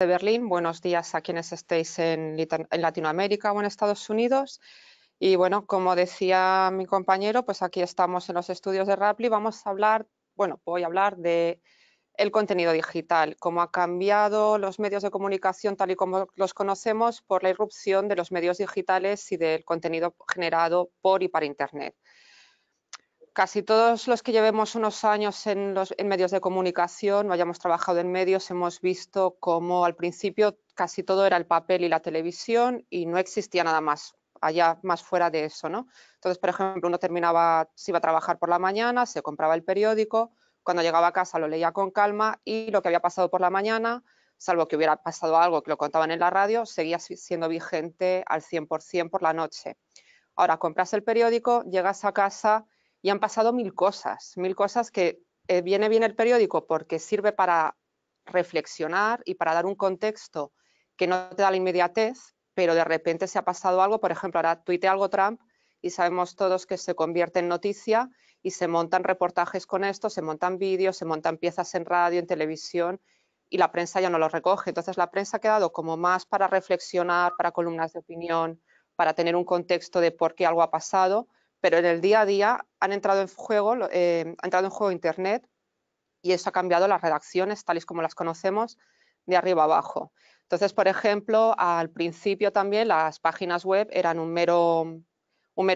de Berlín. Buenos días a quienes estéis en, Latinoamérica o en Estados Unidos. Y bueno, como decía mi compañero, pues aquí estamos en los estudios de Rapli. Vamos a hablar, bueno, voy a hablar de el contenido digital, cómo ha cambiado los medios de comunicación tal y como los conocemos por la irrupción de los medios digitales y del contenido generado por y para Internet casi todos los que llevemos unos años en, medios de comunicación o hayamos trabajado en medios hemos visto cómo al principio casi todo era el papel y la televisión y no existía nada más allá más fuera de eso, ¿no? Entonces, por ejemplo, uno terminaba, se iba a trabajar por la mañana, se compraba el periódico, cuando llegaba a casa lo leía con calma y lo que había pasado por la mañana, salvo que hubiera pasado algo que lo contaban en la radio, seguía siendo vigente al 100% por la noche. Ahora compras el periódico, llegas a casa y han pasado mil cosas, mil cosas que eh, viene bien el periódico porque sirve para reflexionar y para dar un contexto que no te da la inmediatez, pero de repente se ha pasado algo, por ejemplo, ahora tuite algo Trump y sabemos todos que se convierte en noticia y se montan reportajes con esto, se montan vídeos, se montan piezas en radio, en televisión y la prensa ya no lo recoge. Entonces la prensa ha quedado como más para reflexionar, para columnas de opinión, para tener un contexto de por qué algo ha pasado, pero en el día a día han entrado en juego, eh, ha entrado en juego Internet y eso ha cambiado las redacciones tal y como las conocemos de arriba abajo. Entonces, por ejemplo, al principio también las páginas web eran un mero,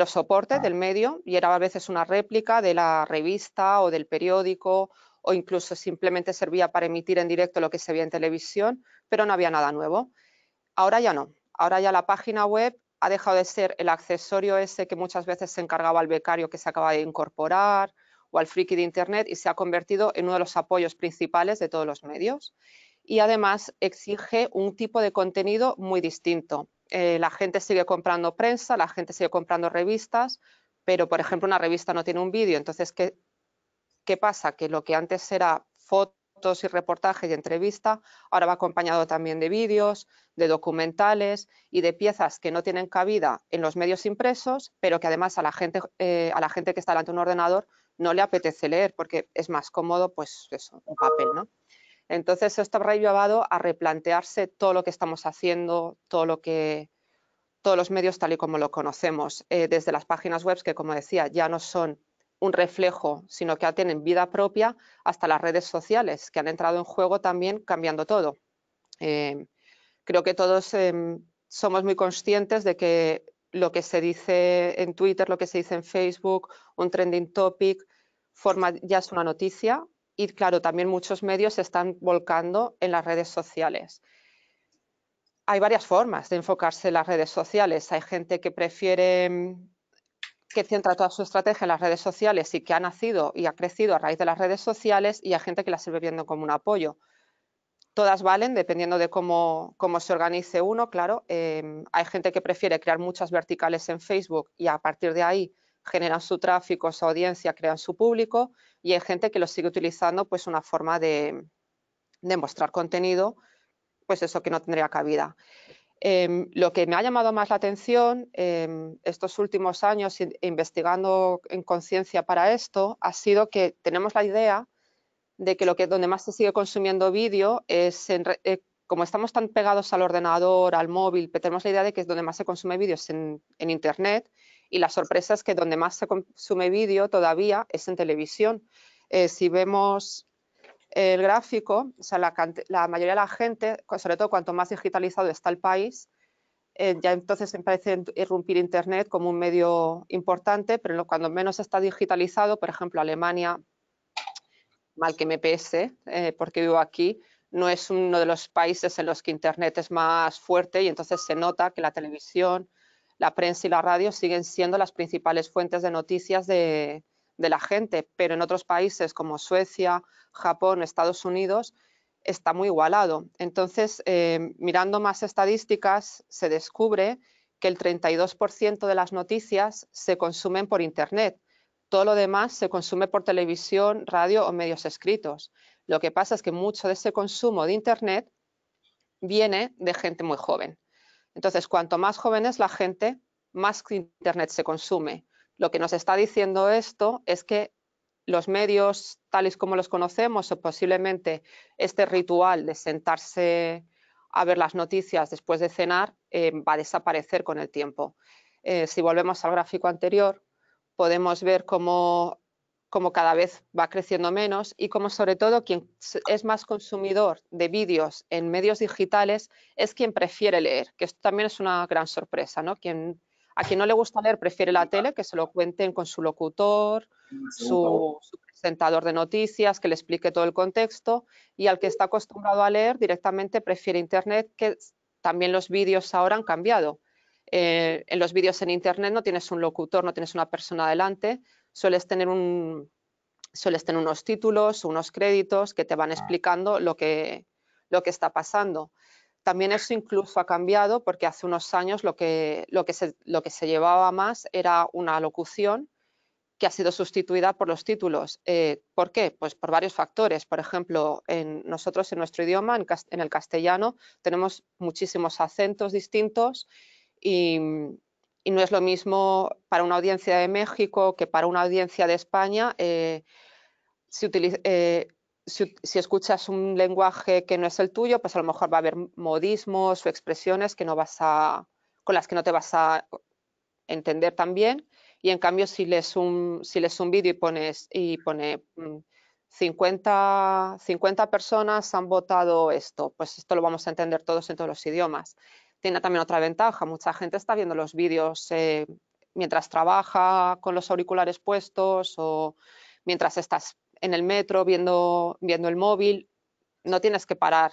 soporte ah. del medio y era a veces una réplica de la revista o del periódico o incluso simplemente servía para emitir en directo lo que se veía en televisión, pero no había nada nuevo. Ahora ya no. Ahora ya la página web ha dejado de ser el accesorio ese que muchas veces se encargaba al becario que se acaba de incorporar o al friki de Internet y se ha convertido en uno de los apoyos principales de todos los medios. Y además exige un tipo de contenido muy distinto. Eh, la gente sigue comprando prensa, la gente sigue comprando revistas, pero por ejemplo una revista no tiene un vídeo. Entonces, ¿qué, ¿qué pasa? Que lo que antes era foto y reportaje y entrevista, ahora va acompañado también de vídeos, de documentales y de piezas que no tienen cabida en los medios impresos, pero que además a la gente, eh, a la gente que está delante de un ordenador no le apetece leer porque es más cómodo pues eso, un papel. Entonces esto habrá llevado a replantearse todo lo que estamos haciendo, todo lo que todos los medios tal y como lo conocemos, eh, desde las páginas web que como decía ya no son un reflejo, sino que tienen vida propia hasta las redes sociales, que han entrado en juego también cambiando todo. Em, creo que todos em, somos muy conscientes de que lo que se dice en Twitter, lo que se dice en Facebook, un trending topic, forma, ya es una noticia y claro, también muchos medios se están volcando en las redes sociales. Hay varias formas de enfocarse en las redes sociales. Hay gente que prefiere em, que centra toda su estrategia en las redes sociales y que ha nacido y ha crecido a raíz de las redes sociales y hay gente que la sirve viendo como un apoyo. Todas valen, dependiendo de cómo, se organice uno, claro. Em, hay gente que prefiere crear muchas verticales en Facebook y a partir de ahí generan su tráfico, su audiencia, crean su público y hay gente que lo sigue utilizando pues una forma de, de mostrar contenido, pues eso que no tendría cabida. Em, lo que me ha llamado más la atención em, estos últimos años investigando en conciencia para esto ha sido que tenemos la idea de que, lo que donde más se sigue consumiendo vídeo es, en, eh, como estamos tan pegados al ordenador, al móvil, tenemos la idea de que es donde más se consume vídeo es en, en Internet y la sorpresa es que donde más se consume vídeo todavía es en televisión. Eh, si vemos el gráfico, o sea, la, mayoría de la gente, sobre todo cuanto más digitalizado está el país, eh, ya entonces parece irrumpir Internet como un medio importante, pero cuando menos está digitalizado, por ejemplo, Alemania, mal que me pese, eh, porque vivo aquí, no es uno de los países en los que Internet es más fuerte y entonces se nota que la televisión, la prensa y la radio siguen siendo las principales fuentes de noticias de, de la gente, pero en otros países como Suecia, Japón, Estados Unidos, está muy igualado. Entonces, eh, mirando más estadísticas, se descubre que el 32% de las noticias se consumen por Internet. Todo lo demás se consume por televisión, radio o medios escritos. Lo que pasa es que mucho de ese consumo de Internet viene de gente muy joven. Entonces, cuanto más joven es la gente, más Internet se consume. Lo que nos está diciendo esto es que los medios tales como los conocemos o posiblemente este ritual de sentarse a ver las noticias después de cenar eh, va a desaparecer con el tiempo. Eh, si volvemos al gráfico anterior, podemos ver cómo, cada vez va creciendo menos y cómo sobre todo quien es más consumidor de vídeos en medios digitales es quien prefiere leer, que esto también es una gran sorpresa, ¿no? Quien a quien no le gusta leer prefiere la tele, que se lo cuenten con su locutor, su, presentador de noticias, que le explique todo el contexto. Y al que está acostumbrado a leer directamente prefiere Internet, que también los vídeos ahora han cambiado. Eh, en los vídeos en Internet no tienes un locutor, no tienes una persona delante, sueles tener un, tener unos títulos, unos créditos que te van ah. explicando lo que, lo que está pasando. También eso incluso ha cambiado porque hace unos años lo que, lo que, se, lo que se llevaba más era una locución que ha sido sustituida por los títulos. Eh, ¿Por qué? Pues por varios factores. Por ejemplo, en, nosotros en nuestro idioma, en, el castellano, tenemos muchísimos acentos distintos y, no es lo mismo para una audiencia de México que para una audiencia de España. Eh, se utiliza, eh, si, escuchas un lenguaje que no es el tuyo, pues a lo mejor va a haber modismos o expresiones que no vas a, con las que no te vas a entender tan bien. Y en cambio, si lees un, si lees un vídeo y pones y pone 50, mm, 50 personas han votado esto, pues esto lo vamos a entender todos en todos los idiomas. Tiene también otra ventaja, mucha gente está viendo los vídeos eh, mientras trabaja con los auriculares puestos o mientras estás en el metro, viendo, viendo el móvil, no tienes que parar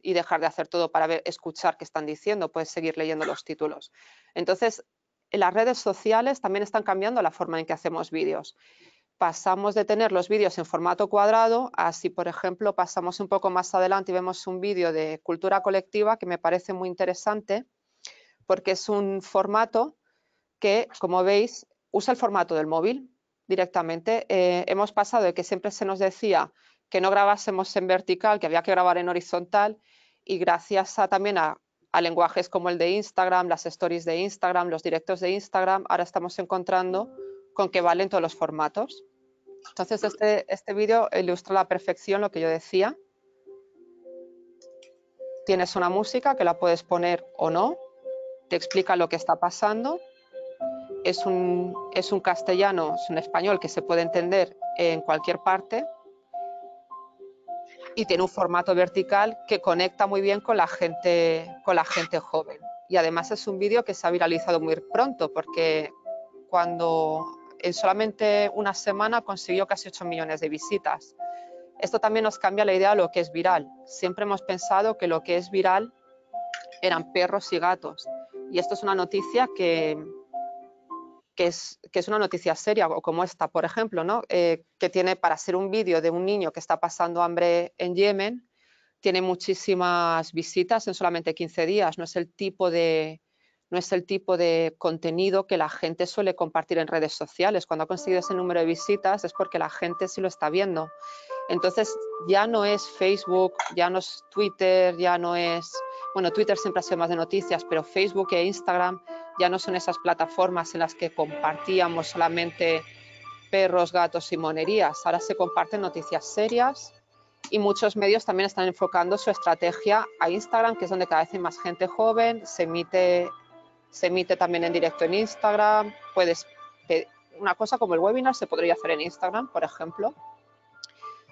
y dejar de hacer todo para ver, escuchar qué están diciendo, puedes seguir leyendo los títulos. Entonces, en las redes sociales también están cambiando la forma en que hacemos vídeos. Pasamos de tener los vídeos en formato cuadrado así, por ejemplo, pasamos un poco más adelante y vemos un vídeo de cultura colectiva que me parece muy interesante porque es un formato que, como veis, usa el formato del móvil directamente. Eh, hemos pasado de que siempre se nos decía que no grabásemos en vertical, que había que grabar en horizontal y gracias también a, lenguajes como el de Instagram, las stories de Instagram, los directos de Instagram, ahora estamos encontrando con que valen todos los formatos. Entonces, este, este vídeo ilustra a la perfección lo que yo decía. Tienes una música que la puedes poner o no, te explica lo que está pasando es un, es un castellano, es un español que se puede entender en cualquier parte y tiene un formato vertical que conecta muy bien con la gente, con la gente joven. Y además es un vídeo que se ha viralizado muy pronto porque cuando en solamente una semana consiguió casi 8 millones de visitas. Esto también nos cambia la idea de lo que es viral. Siempre hemos pensado que lo que es viral eran perros y gatos. Y esto es una noticia que, que es, una noticia seria, o como esta, por ejemplo, ¿no? Eh, que tiene para ser un vídeo de un niño que está pasando hambre en Yemen, tiene muchísimas visitas en solamente 15 días, no es el tipo de, no es el tipo de contenido que la gente suele compartir en redes sociales. Cuando ha conseguido ese número de visitas es porque la gente sí lo está viendo. Entonces ya no es Facebook, ya no es Twitter, ya no es bueno, Twitter siempre ha sido más de noticias, pero Facebook e Instagram ya no son esas plataformas en las que compartíamos solamente perros, gatos y monerías. Ahora se comparten noticias serias y muchos medios también están enfocando su estrategia a Instagram, que es donde cada vez hay más gente joven, se emite, se emite también en directo en Instagram, puedes una cosa como el webinar se podría hacer en Instagram, por ejemplo.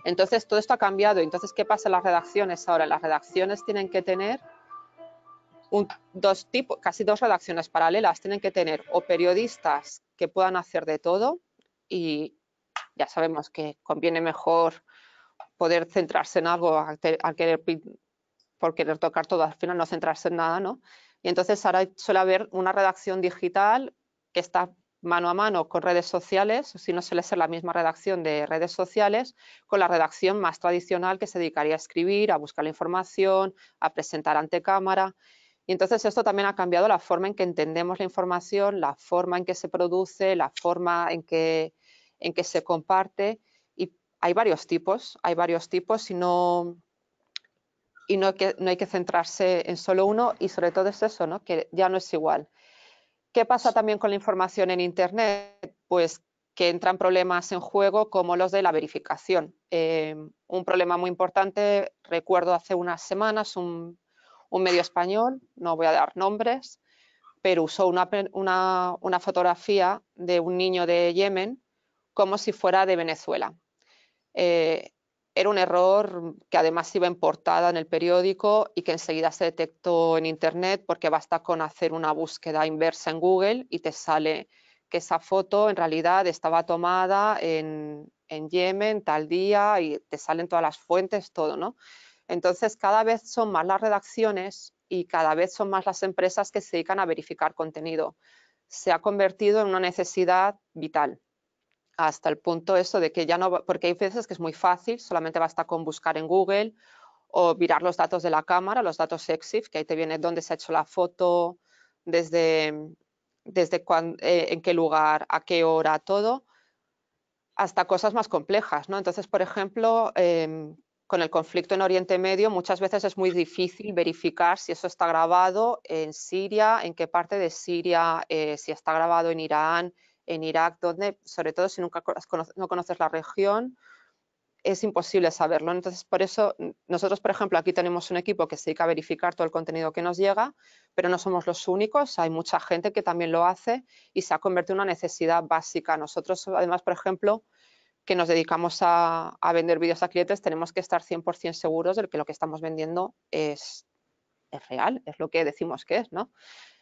Entonces, todo esto ha cambiado. Entonces, ¿qué pasa en las redacciones ahora? Las redacciones tienen que tener dos tipos, casi dos redacciones paralelas. Tienen que tener o periodistas que puedan hacer de todo y ya sabemos que conviene mejor poder centrarse en algo al querer, por querer tocar todo, al final no centrarse en nada, ¿no? Y entonces ahora suele haber una redacción digital que está mano a mano con redes sociales, si no suele ser la misma redacción de redes sociales, con la redacción más tradicional que se dedicaría a escribir, a buscar la información, a presentar ante cámara. Y entonces esto también ha cambiado la forma en que entendemos la información, la forma en que se produce, la forma en que, en que se comparte. Y hay varios tipos, hay varios tipos y no, y no hay, que, no hay que centrarse en solo uno y sobre todo es eso, ¿no? que ya no es igual. ¿Qué pasa también con la información en Internet? Pues que entran problemas en juego como los de la verificación. Eh, un problema muy importante, recuerdo hace unas semanas, un un medio español, no voy a dar nombres, pero usó una, fotografía de un niño de Yemen como si fuera de Venezuela. Eh, era un error que además iba en portada en el periódico y que enseguida se detectó en Internet porque basta con hacer una búsqueda inversa en Google y te sale que esa foto en realidad estaba tomada en, en Yemen tal día y te salen todas las fuentes, todo, ¿no? Entonces, cada vez son más las redacciones y cada vez son más las empresas que se dedican a verificar contenido. Se ha convertido en una necesidad vital hasta el punto eso de que ya no, porque hay veces que es muy fácil, solamente basta con buscar en Google o mirar los datos de la cámara, los datos EXIF, que ahí te viene dónde se ha hecho la foto, desde, desde eh, en qué lugar, a qué hora, todo, hasta cosas más complejas. ¿no? Entonces, por ejemplo, em, con el conflicto en Oriente Medio muchas veces es muy difícil verificar si eso está grabado en Siria, en qué parte de Siria, eh, si está grabado en Irán, en Irak, donde, sobre todo si nunca no conoces la región, es imposible saberlo. Entonces, por eso nosotros, por ejemplo, aquí tenemos un equipo que se dedica a verificar todo el contenido que nos llega, pero no somos los únicos, hay mucha gente que también lo hace y se ha convertido en una necesidad básica. Nosotros, además, por ejemplo, que nos dedicamos a, vender vídeos a clientes, tenemos que estar 100% seguros de que lo que estamos vendiendo es, real, es lo que decimos que es, ¿no?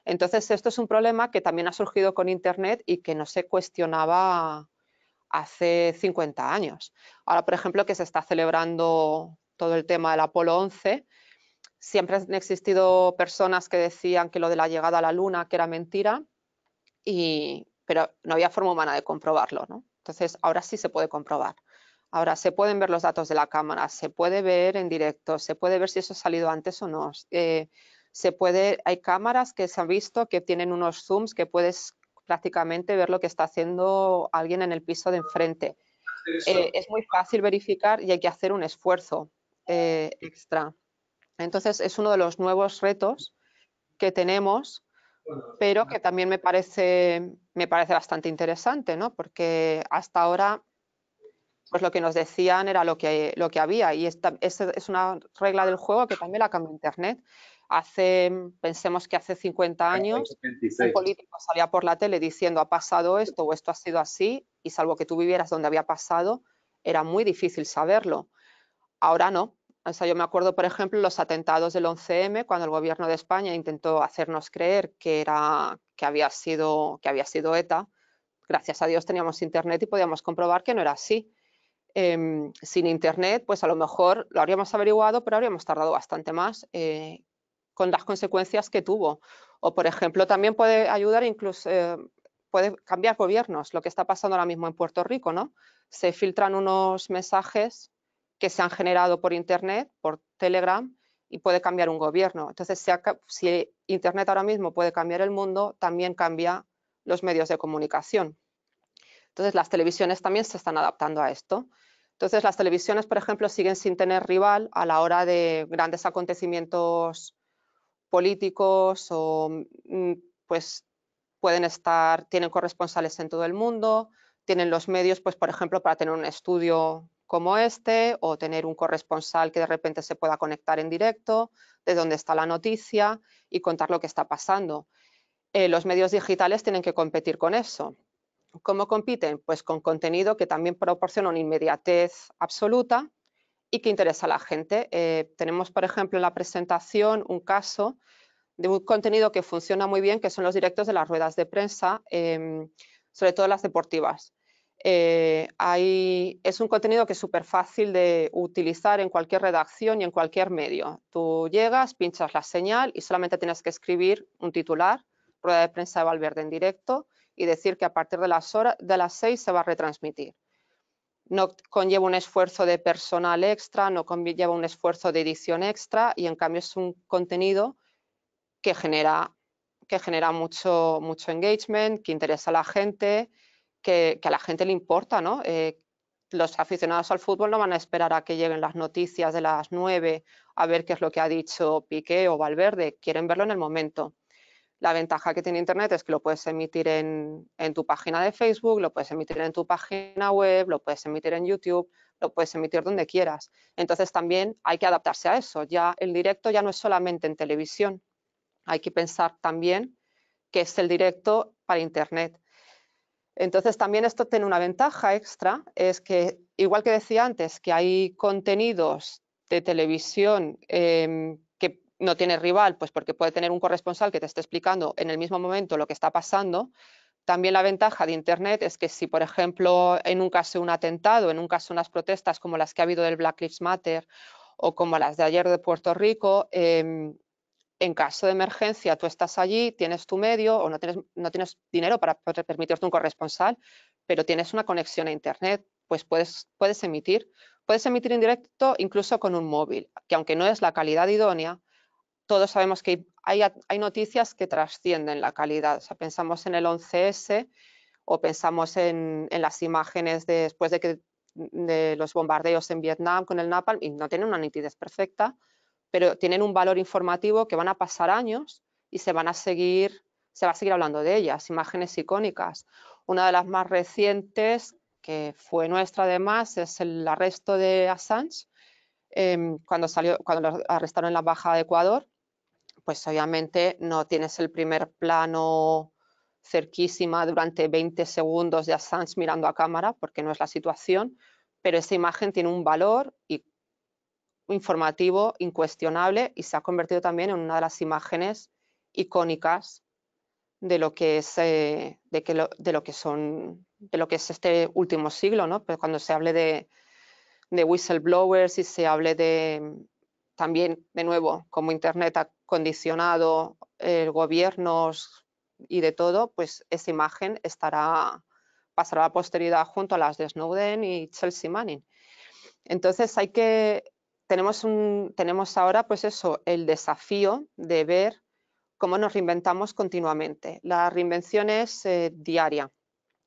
Entonces, esto es un problema que también ha surgido con Internet y que no se cuestionaba hace 50 años. Ahora, por ejemplo, que se está celebrando todo el tema del Apolo 11, siempre han existido personas que decían que lo de la llegada a la Luna que era mentira, pero no había forma humana de comprobarlo, ¿no? Entonces, ahora sí se puede comprobar. Ahora se pueden ver los datos de la cámara, se puede ver en directo, se puede ver si eso ha salido antes o no. Eh, se puede, hay cámaras que se han visto que tienen unos zooms que puedes prácticamente ver lo que está haciendo alguien en el piso de enfrente. Eh, es muy fácil verificar y hay que hacer un esfuerzo eh, extra. Entonces es uno de los nuevos retos que tenemos pero que también me parece, me parece bastante interesante, ¿no? Porque hasta ahora, pues lo que nos decían era lo que, lo que había y esta, es una regla del juego que también la cambió Internet. Hace, pensemos que hace 50 años, un político salía por la tele diciendo ha pasado esto o esto ha sido así y salvo que tú vivieras donde había pasado, era muy difícil saberlo. Ahora no, yo me acuerdo, por ejemplo, los atentados del 11M, cuando el gobierno de España intentó hacernos creer que, era, que, había, sido, que había sido ETA. Gracias a Dios teníamos internet y podíamos comprobar que no era así. Em, sin internet, pues a lo mejor lo habríamos averiguado, pero habríamos tardado bastante más eh, con las consecuencias que tuvo. O, por ejemplo, también puede ayudar incluso... Eh, puede cambiar gobiernos, lo que está pasando ahora mismo en Puerto Rico, ¿no? Se filtran unos mensajes que se han generado por Internet, por Telegram, y puede cambiar un gobierno. Entonces, si Internet ahora mismo puede cambiar el mundo, también cambia los medios de comunicación. Entonces, las televisiones también se están adaptando a esto. Entonces, las televisiones, por ejemplo, siguen sin tener rival a la hora de grandes acontecimientos políticos o mm, pues pueden estar, tienen corresponsales en todo el mundo, tienen los medios, pues por ejemplo, para tener un estudio como este o tener un corresponsal que de repente se pueda conectar en directo, de dónde está la noticia y contar lo que está pasando. Eh, los medios digitales tienen que competir con eso. ¿Cómo compiten? Pues con contenido que también proporciona una inmediatez absoluta y que interesa a la gente. Eh, tenemos, por ejemplo, en la presentación un caso de un contenido que funciona muy bien, que son los directos de las ruedas de prensa, em, sobre todo las deportivas. Eh, es un contenido que es súper fácil de utilizar en cualquier redacción y en cualquier medio. Tú llegas, pinchas la señal y solamente tienes que escribir un titular, rueda de prensa de Valverde en directo y decir que a partir de las, horas, 6 se va a retransmitir. No conlleva un esfuerzo de personal extra, no conlleva un esfuerzo de edición extra y en cambio es un contenido que genera, mucho engagement, que interesa a la gente, que, a la gente le importa, ¿no? Eh, los aficionados al fútbol no van a esperar a que lleguen las noticias de las 9 a ver qué es lo que ha dicho Piqué o Valverde, quieren verlo en el momento. La ventaja que tiene Internet es que lo puedes emitir en, tu página de Facebook, lo puedes emitir en tu página web, lo puedes emitir en YouTube, lo puedes emitir donde quieras. Entonces también hay que adaptarse a eso. Ya el directo ya no es solamente en televisión. Hay que pensar también que es el directo para Internet. Entonces también esto tiene una ventaja extra, es que igual que decía antes que hay contenidos de televisión em, que no tiene rival, pues porque puede tener un corresponsal que te esté explicando en el mismo momento lo que está pasando, también la ventaja de Internet es que si, por ejemplo, en un caso un atentado, en un caso unas protestas como las que ha habido del Black Lives Matter o como las de ayer de Puerto Rico, em, en caso de emergencia tú estás allí, tienes tu medio o no tienes, no tienes dinero para permitirte un corresponsal, pero tienes una conexión a Internet, pues puedes, puedes emitir. Puedes emitir en directo incluso con un móvil, que aunque no es la calidad idónea, todos sabemos que hay, noticias que trascienden la calidad. pensamos en el 11S o pensamos en, las imágenes después de, que, de los bombardeos en Vietnam con el napalm y no tiene una nitidez perfecta, pero tienen un valor informativo que van a pasar años y se van a seguir, se va a seguir hablando de ellas, imágenes icónicas. Una de las más recientes, que fue nuestra además, es el arresto de Assange, em, cuando, salió, cuando lo arrestaron en la Baja de Ecuador, pues obviamente no tienes el primer plano cerquísima durante 20 segundos de Assange mirando a cámara, porque no es la situación, pero esa imagen tiene un valor y informativo incuestionable y se ha convertido también en una de las imágenes icónicas de lo que es eh, de, que lo, de lo que son de lo que es este último siglo, ¿no? Pero pues cuando se hable de, de whistleblowers y se hable de también de nuevo como Internet ha condicionado el eh, gobiernos y de todo, pues esa imagen estará pasará a la posteridad junto a las de Snowden y Chelsea Manning. Entonces hay que tenemos, ahora pues eso, el desafío de ver cómo nos reinventamos continuamente. La reinvención es eh, diaria,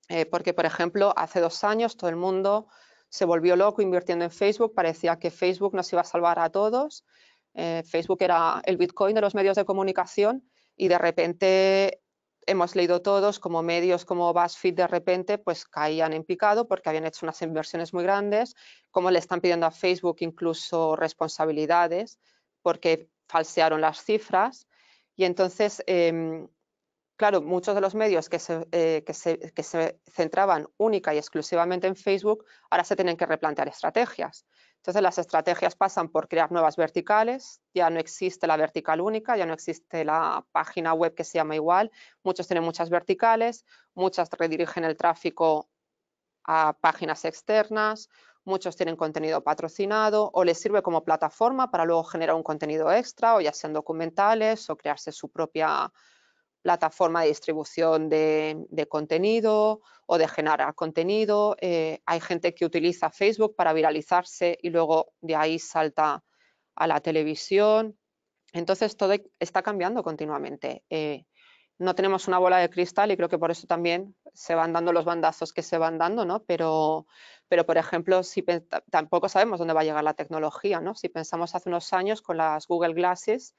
eh, porque por ejemplo hace dos años todo el mundo se volvió loco invirtiendo en Facebook, parecía que Facebook nos iba a salvar a todos, eh, Facebook era el Bitcoin de los medios de comunicación y de repente hemos leído todos como medios como BuzzFeed de repente pues caían en picado porque habían hecho unas inversiones muy grandes, como le están pidiendo a Facebook incluso responsabilidades porque falsearon las cifras y entonces, em, claro, muchos de los medios eh, que se, que se centraban única y exclusivamente en Facebook ahora se tienen que replantear estrategias entonces las estrategias pasan por crear nuevas verticales, ya no existe la vertical única, ya no existe la página web que se llama igual, muchos tienen muchas verticales, muchas redirigen el tráfico a páginas externas, muchos tienen contenido patrocinado o les sirve como plataforma para luego generar un contenido extra o ya sean documentales o crearse su propia plataforma de distribución de, contenido o de generar contenido. Eh, hay gente que utiliza Facebook para viralizarse y luego de ahí salta a la televisión. Entonces todo está cambiando continuamente. Eh, no tenemos una bola de cristal y creo que por eso también se van dando los bandazos que se van dando, ¿no? Pero, pero por ejemplo, si tampoco sabemos dónde va a llegar la tecnología, ¿no? Si pensamos hace unos años con las Google Glasses,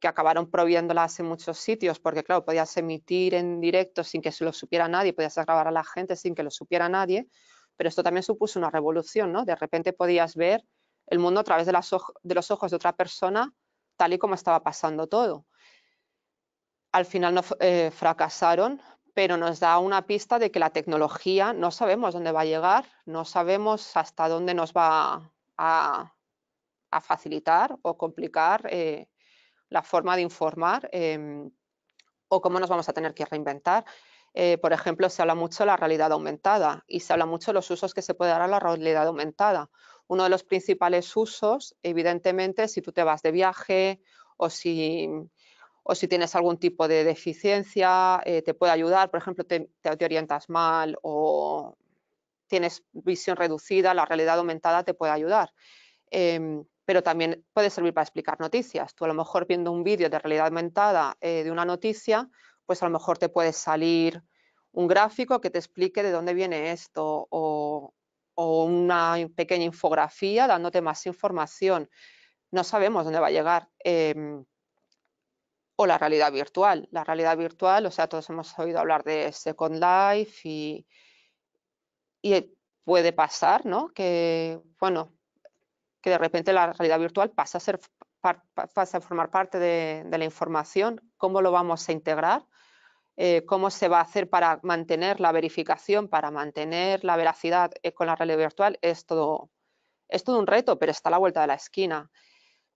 que acabaron prohibiéndolas en muchos sitios, porque claro, podías emitir en directo sin que se lo supiera nadie, podías grabar a la gente sin que lo supiera nadie, pero esto también supuso una revolución, ¿no? De repente podías ver el mundo a través de, los ojos de otra persona, tal y como estaba pasando todo. Al final no, eh, fracasaron, pero nos da una pista de que la tecnología no sabemos dónde va a llegar, no sabemos hasta dónde nos va a, facilitar o complicar eh, la forma de informar em, o cómo nos vamos a tener que reinventar. Eh, por ejemplo, se habla mucho de la realidad aumentada y se habla mucho de los usos que se puede dar a la realidad aumentada. Uno de los principales usos, evidentemente, si tú te vas de viaje o si, o si tienes algún tipo de deficiencia, eh, te puede ayudar, por ejemplo, te, orientas mal o tienes visión reducida, la realidad aumentada te puede ayudar. Em, pero también puede servir para explicar noticias. Tú a lo mejor viendo un vídeo de realidad aumentada eh, de una noticia, pues a lo mejor te puede salir un gráfico que te explique de dónde viene esto o, una pequeña infografía dándote más información. No sabemos dónde va a llegar. Em, o la realidad virtual. La realidad virtual, o sea, todos hemos oído hablar de Second Life y, y puede pasar, ¿no? Que, bueno, que de repente la realidad virtual pasa a, ser, pasa a formar parte de, la información, cómo lo vamos a integrar, eh, cómo se va a hacer para mantener la verificación, para mantener la veracidad eh, con la realidad virtual, es todo, es todo un reto, pero está a la vuelta de la esquina.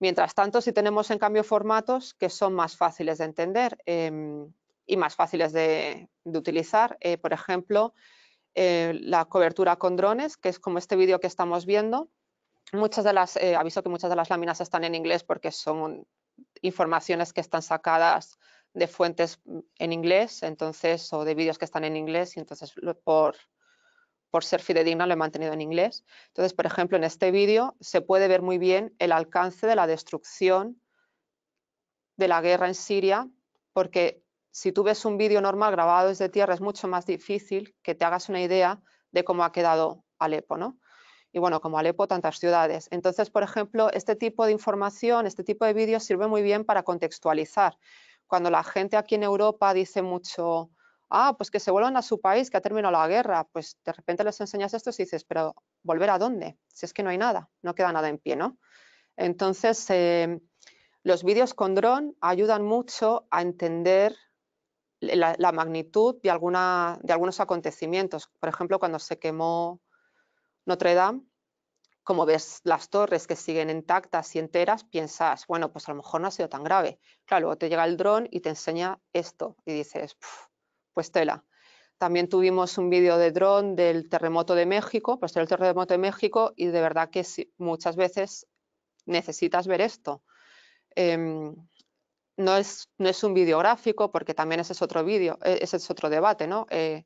Mientras tanto, si tenemos en cambio formatos que son más fáciles de entender em, y más fáciles de, utilizar, eh, por ejemplo, la cobertura con drones, que es como este vídeo que estamos viendo, Muchas de las, eh, aviso que muchas de las láminas están en inglés porque son informaciones que están sacadas de fuentes mm, en inglés, entonces, o de vídeos que están en inglés, y entonces por, por ser fidedigna lo he mantenido en inglés. Entonces, por ejemplo, en este vídeo se puede ver muy bien el alcance de la destrucción de la guerra en Siria, porque si tú ves un vídeo normal grabado desde tierra es mucho más difícil que te hagas una idea de cómo ha quedado Alepo, ¿no? y bueno, como Alepo, tantas ciudades. Entonces, por ejemplo, este tipo de información, este tipo de vídeos sirve muy bien para contextualizar. Cuando la gente aquí en Europa dice mucho, ah, pues que se vuelvan a su país, que ha terminado la guerra, pues de repente les enseñas esto y dices, pero ¿volver a dónde? Si es que no hay nada, no queda nada en pie, ¿no? Entonces, eh, los vídeos con dron ayudan mucho a entender la, magnitud de, alguna, de algunos acontecimientos. Por ejemplo, cuando se quemó Notre Dame, como ves las torres que siguen intactas y enteras, piensas, bueno, pues a lo mejor no ha sido tan grave. Claro, luego te llega el dron y te enseña esto y dices, pues tela. También tuvimos un vídeo de dron del terremoto de México, pues el terremoto de México y de verdad que muchas veces necesitas ver esto. Em, no, es, no es un vídeo gráfico porque también ese es otro vídeo, e, ese es otro debate, ¿no? Eh,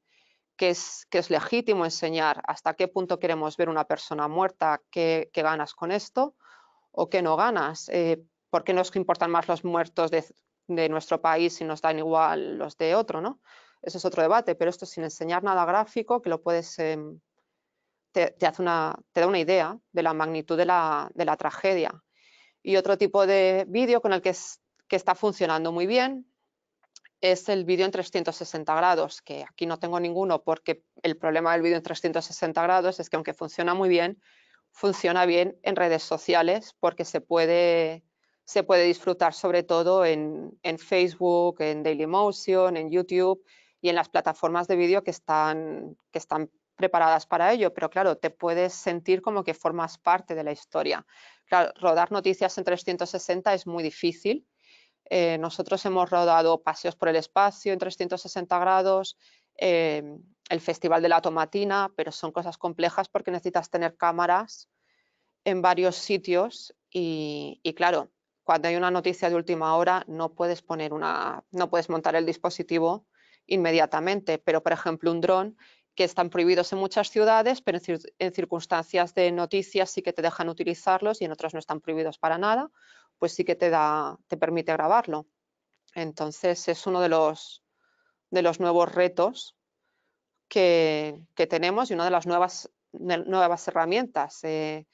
que es, es legítimo enseñar hasta qué punto queremos ver una persona muerta, qué, qué ganas con esto o qué no ganas. Eh, ¿Por qué nos importan más los muertos de, de nuestro país si nos dan igual los de otro? ¿no? Eso es otro debate, pero esto sin enseñar nada gráfico, que lo puedes... Em, te, hace una, te da una idea de la magnitud de la, de la tragedia. Y otro tipo de vídeo con el que, que está funcionando muy bien es el vídeo en 360 grados, que aquí no tengo ninguno porque el problema del vídeo en 360 grados es que aunque funciona muy bien, funciona bien en redes sociales porque se puede, se puede disfrutar sobre todo en, Facebook, en Dailymotion, en YouTube y en las plataformas de vídeo que están, que están preparadas para ello, pero claro, te puedes sentir como que formas parte de la historia. rodar noticias en 360 es muy difícil, eh, nosotros hemos rodado paseos por el espacio en 360 grados, em, el Festival de la Tomatina, pero son cosas complejas porque necesitas tener cámaras en varios sitios y, claro, cuando hay una noticia de última hora no puedes poner una, no puedes montar el dispositivo inmediatamente, pero por ejemplo un dron que están prohibidos en muchas ciudades, pero en, circunstancias de noticias sí que te dejan utilizarlos y en otros no están prohibidos para nada, pues sí que te, da, te permite grabarlo. Entonces es uno de los, de los nuevos retos que, tenemos y una de las nuevas, nuevas herramientas. Eh,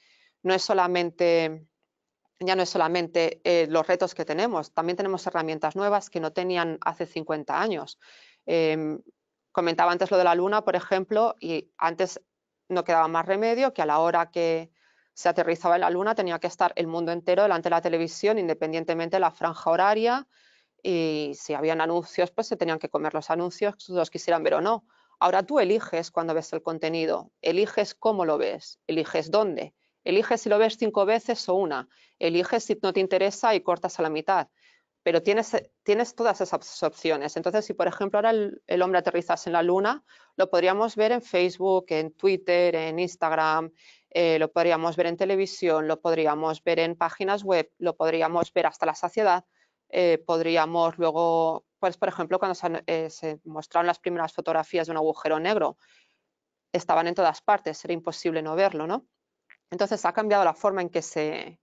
no es solamente, ya no es solamente eh, los retos que tenemos, también tenemos herramientas nuevas que no tenían hace 50 años. Em, comentaba antes lo de la luna, por ejemplo, y antes no quedaba más remedio que a la hora que, se aterrizaba en la Luna, tenía que estar el mundo entero delante de la televisión, independientemente de la franja horaria, y si habían anuncios, pues se tenían que comer los anuncios, los quisieran ver o no. Ahora tú eliges cuando ves el contenido, eliges cómo lo ves, eliges dónde, eliges si lo ves cinco veces o una, eliges si no te interesa y cortas a la mitad, pero tienes, tienes todas esas opciones. Entonces, si por ejemplo ahora el, hombre aterrizas en la luna, lo podríamos ver en Facebook, en Twitter, en Instagram, eh, lo podríamos ver en televisión, lo podríamos ver en páginas web, lo podríamos ver hasta la saciedad, eh, podríamos luego, pues por ejemplo, cuando eh, se, mostraron las primeras fotografías de un agujero negro, estaban en todas partes, era imposible no verlo, ¿no? Entonces ha cambiado la forma en que se,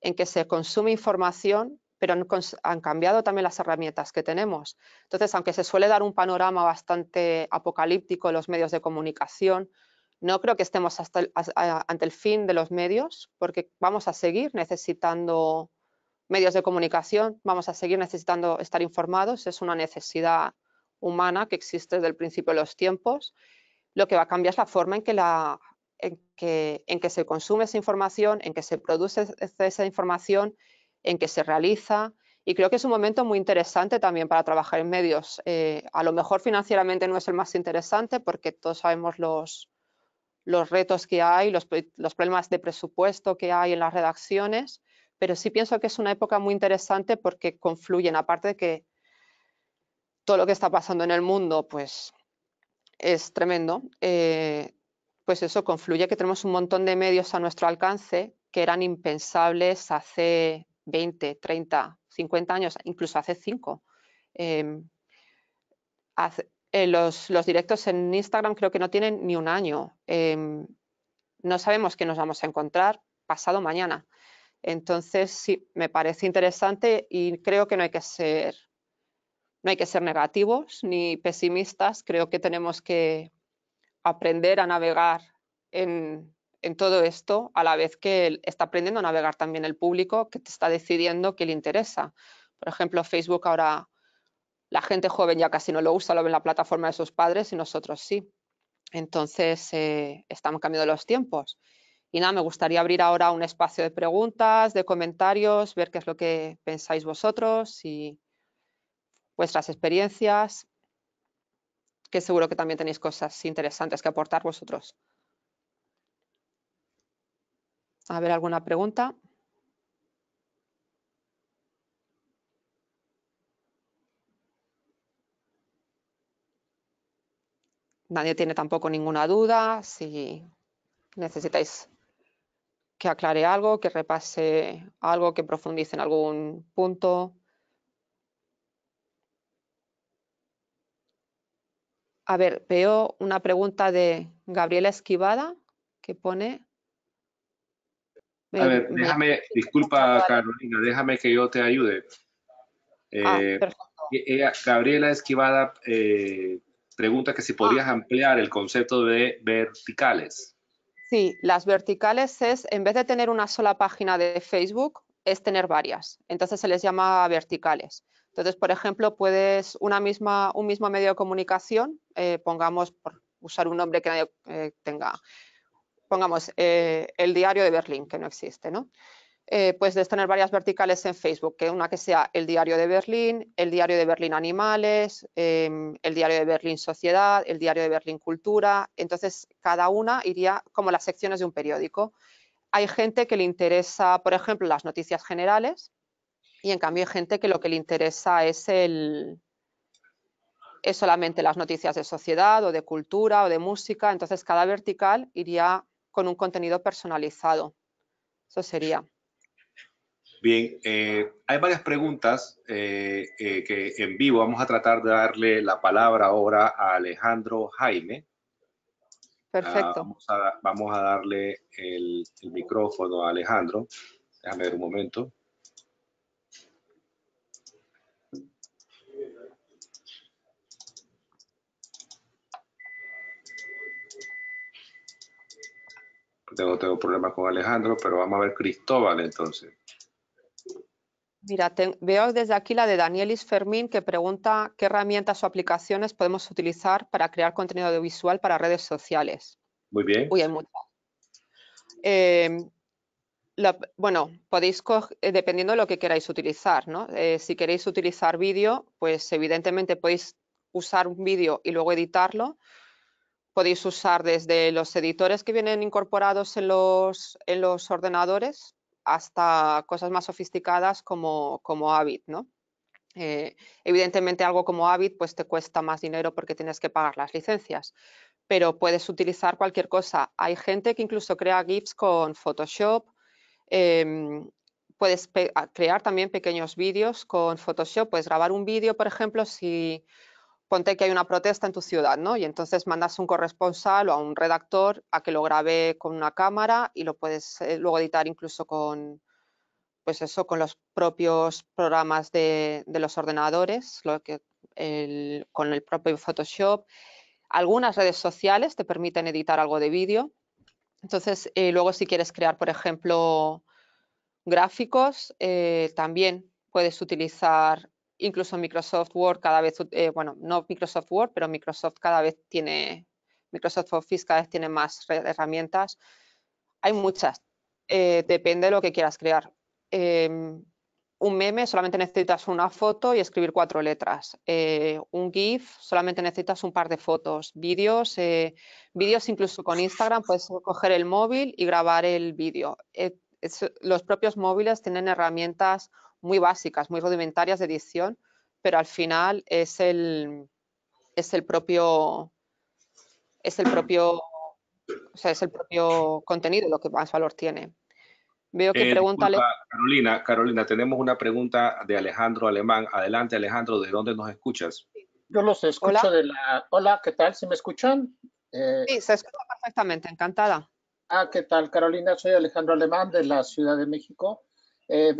en que se consume información, pero han, han cambiado también las herramientas que tenemos. Entonces, aunque se suele dar un panorama bastante apocalíptico en los medios de comunicación, no creo que estemos ante el fin de los medios, porque vamos a seguir necesitando medios de comunicación, vamos a seguir necesitando estar informados, es una necesidad humana que existe desde el principio de los tiempos. Lo que va a cambiar es la forma en que, se consume esa información, en que se produce esa información, en que se realiza, y creo que es un momento muy interesante también para trabajar en medios. Eh, a lo mejor financieramente no es el más interesante porque todos sabemos los, los retos que hay, los, problemas de presupuesto que hay en las redacciones, pero sí pienso que es una época muy interesante porque confluyen, aparte de que todo lo que está pasando en el mundo pues es tremendo, eh, pues eso confluye que tenemos un montón de medios a nuestro alcance que eran impensables hace 20, 30, 50 años, incluso hace 5. Eh, los, directos en Instagram creo que no tienen ni un año. Em, no sabemos qué nos vamos a encontrar pasado mañana. Entonces, sí, me parece interesante y creo que no hay que ser, no hay que ser negativos ni pesimistas. Creo que tenemos que aprender a navegar en, en todo esto, a la vez que está aprendiendo a navegar también el público que te está decidiendo qué le interesa. Por ejemplo, Facebook ahora la gente joven ya casi no lo usa, lo ve en la plataforma de sus padres y nosotros sí. Entonces, eh, estamos cambiando los tiempos. Y nada, me gustaría abrir ahora un espacio de preguntas, de comentarios, ver qué es lo que pensáis vosotros y vuestras experiencias, que seguro que también tenéis cosas interesantes que aportar vosotros. A ver, ¿alguna pregunta? nadie tiene tampoco ninguna duda. Si necesitáis que aclare algo, que repase algo, que profundice en algún punto. A ver, veo una pregunta de Gabriela Esquivada que pone... a ver, déjame, disculpa Carolina, déjame que yo te ayude. Ah, eh, e, Gabriela Esquivada eh, pregunta que si podrías ah. ampliar el concepto de verticales. Sí, las verticales es, en vez de tener una sola página de Facebook, es tener varias. Entonces se les llama verticales. Entonces, por ejemplo, puedes una misma, un mismo medio de comunicación, eh, pongamos, por usar un nombre que nadie eh, tenga, pongamos eh, el diario de Berlín, que no existe, ¿no? eh, pues tener varias verticales en Facebook, que una que sea el diario de Berlín, el diario de Berlín Animales, em, el diario de Berlín Sociedad, el diario de Berlín Cultura, entonces cada una iría como las secciones de un periódico. Hay gente que le interesa, por ejemplo, las noticias generales y en cambio hay gente que lo que le interesa es el, es solamente las noticias de sociedad o de cultura o de música, entonces cada vertical iría con un contenido personalizado. Eso sería. Bien, eh, hay varias preguntas eh, eh, que en vivo vamos a tratar de darle la palabra ahora a Alejandro Jaime. Perfecto. Ah, vamos, a, darle el, micrófono a Alejandro. Déjame ver un momento. Tengo, tengo problemas con Alejandro, pero vamos a ver Cristóbal entonces. Mira, veo desde aquí la de Danielis Fermín que pregunta qué herramientas o aplicaciones podemos utilizar para crear contenido audiovisual para redes sociales. Muy bien. Em, bueno, podéis, eh, dependiendo de lo que queráis utilizar, eh, si queréis utilizar vídeo, pues evidentemente podéis usar un vídeo y luego editarlo. Podéis usar desde los editores que vienen incorporados en los ordenadores, hasta cosas más sofisticadas como, como Avid, ¿no? Eh, evidentemente algo como Avid pues te cuesta más dinero porque tienes que pagar las licencias, pero puedes utilizar cualquier cosa. Hay gente que incluso crea GIFs con Photoshop, em, puedes ah, crear también pequeños vídeos con Photoshop, puedes grabar un vídeo, por ejemplo, si ponte que hay una protesta en tu ciudad, ¿no? Y entonces mandas un corresponsal o a un redactor a que lo grabe con una cámara y lo puedes eh, luego editar incluso con, pues eso, con los propios programas de, los ordenadores, lo que con el propio Photoshop. Algunas redes sociales te permiten editar algo de vídeo. Entonces, eh, luego si quieres crear, por ejemplo, gráficos, eh, también puedes utilizar incluso Microsoft Word cada vez, eh, bueno, no Microsoft Word, pero Microsoft cada vez tiene, Microsoft Office cada vez tiene más herramientas. Hay muchas, eh, depende de lo que quieras crear. Em, un meme solamente necesitas una foto y escribir cuatro letras. Eh, un GIF solamente necesitas un par de fotos. Vídeos, vídeos incluso con Instagram, puedes coger el móvil y grabar el vídeo. los propios móviles tienen herramientas muy básicas, muy rudimentarias de edición, pero al final es el, es el propio es el propio es el propio contenido lo que más valor tiene. Veo que eh, Carolina, Carolina, tenemos una pregunta de Alejandro Alemán. Adelante, Alejandro, ¿de dónde nos escuchas? Yo los escucho de la Hola, ¿qué tal? ¿Si me escuchan? Eh, sí, se escucha perfectamente, encantada. Ah, ¿qué tal, Carolina? Soy Alejandro Alemán de la Ciudad de México. Eh,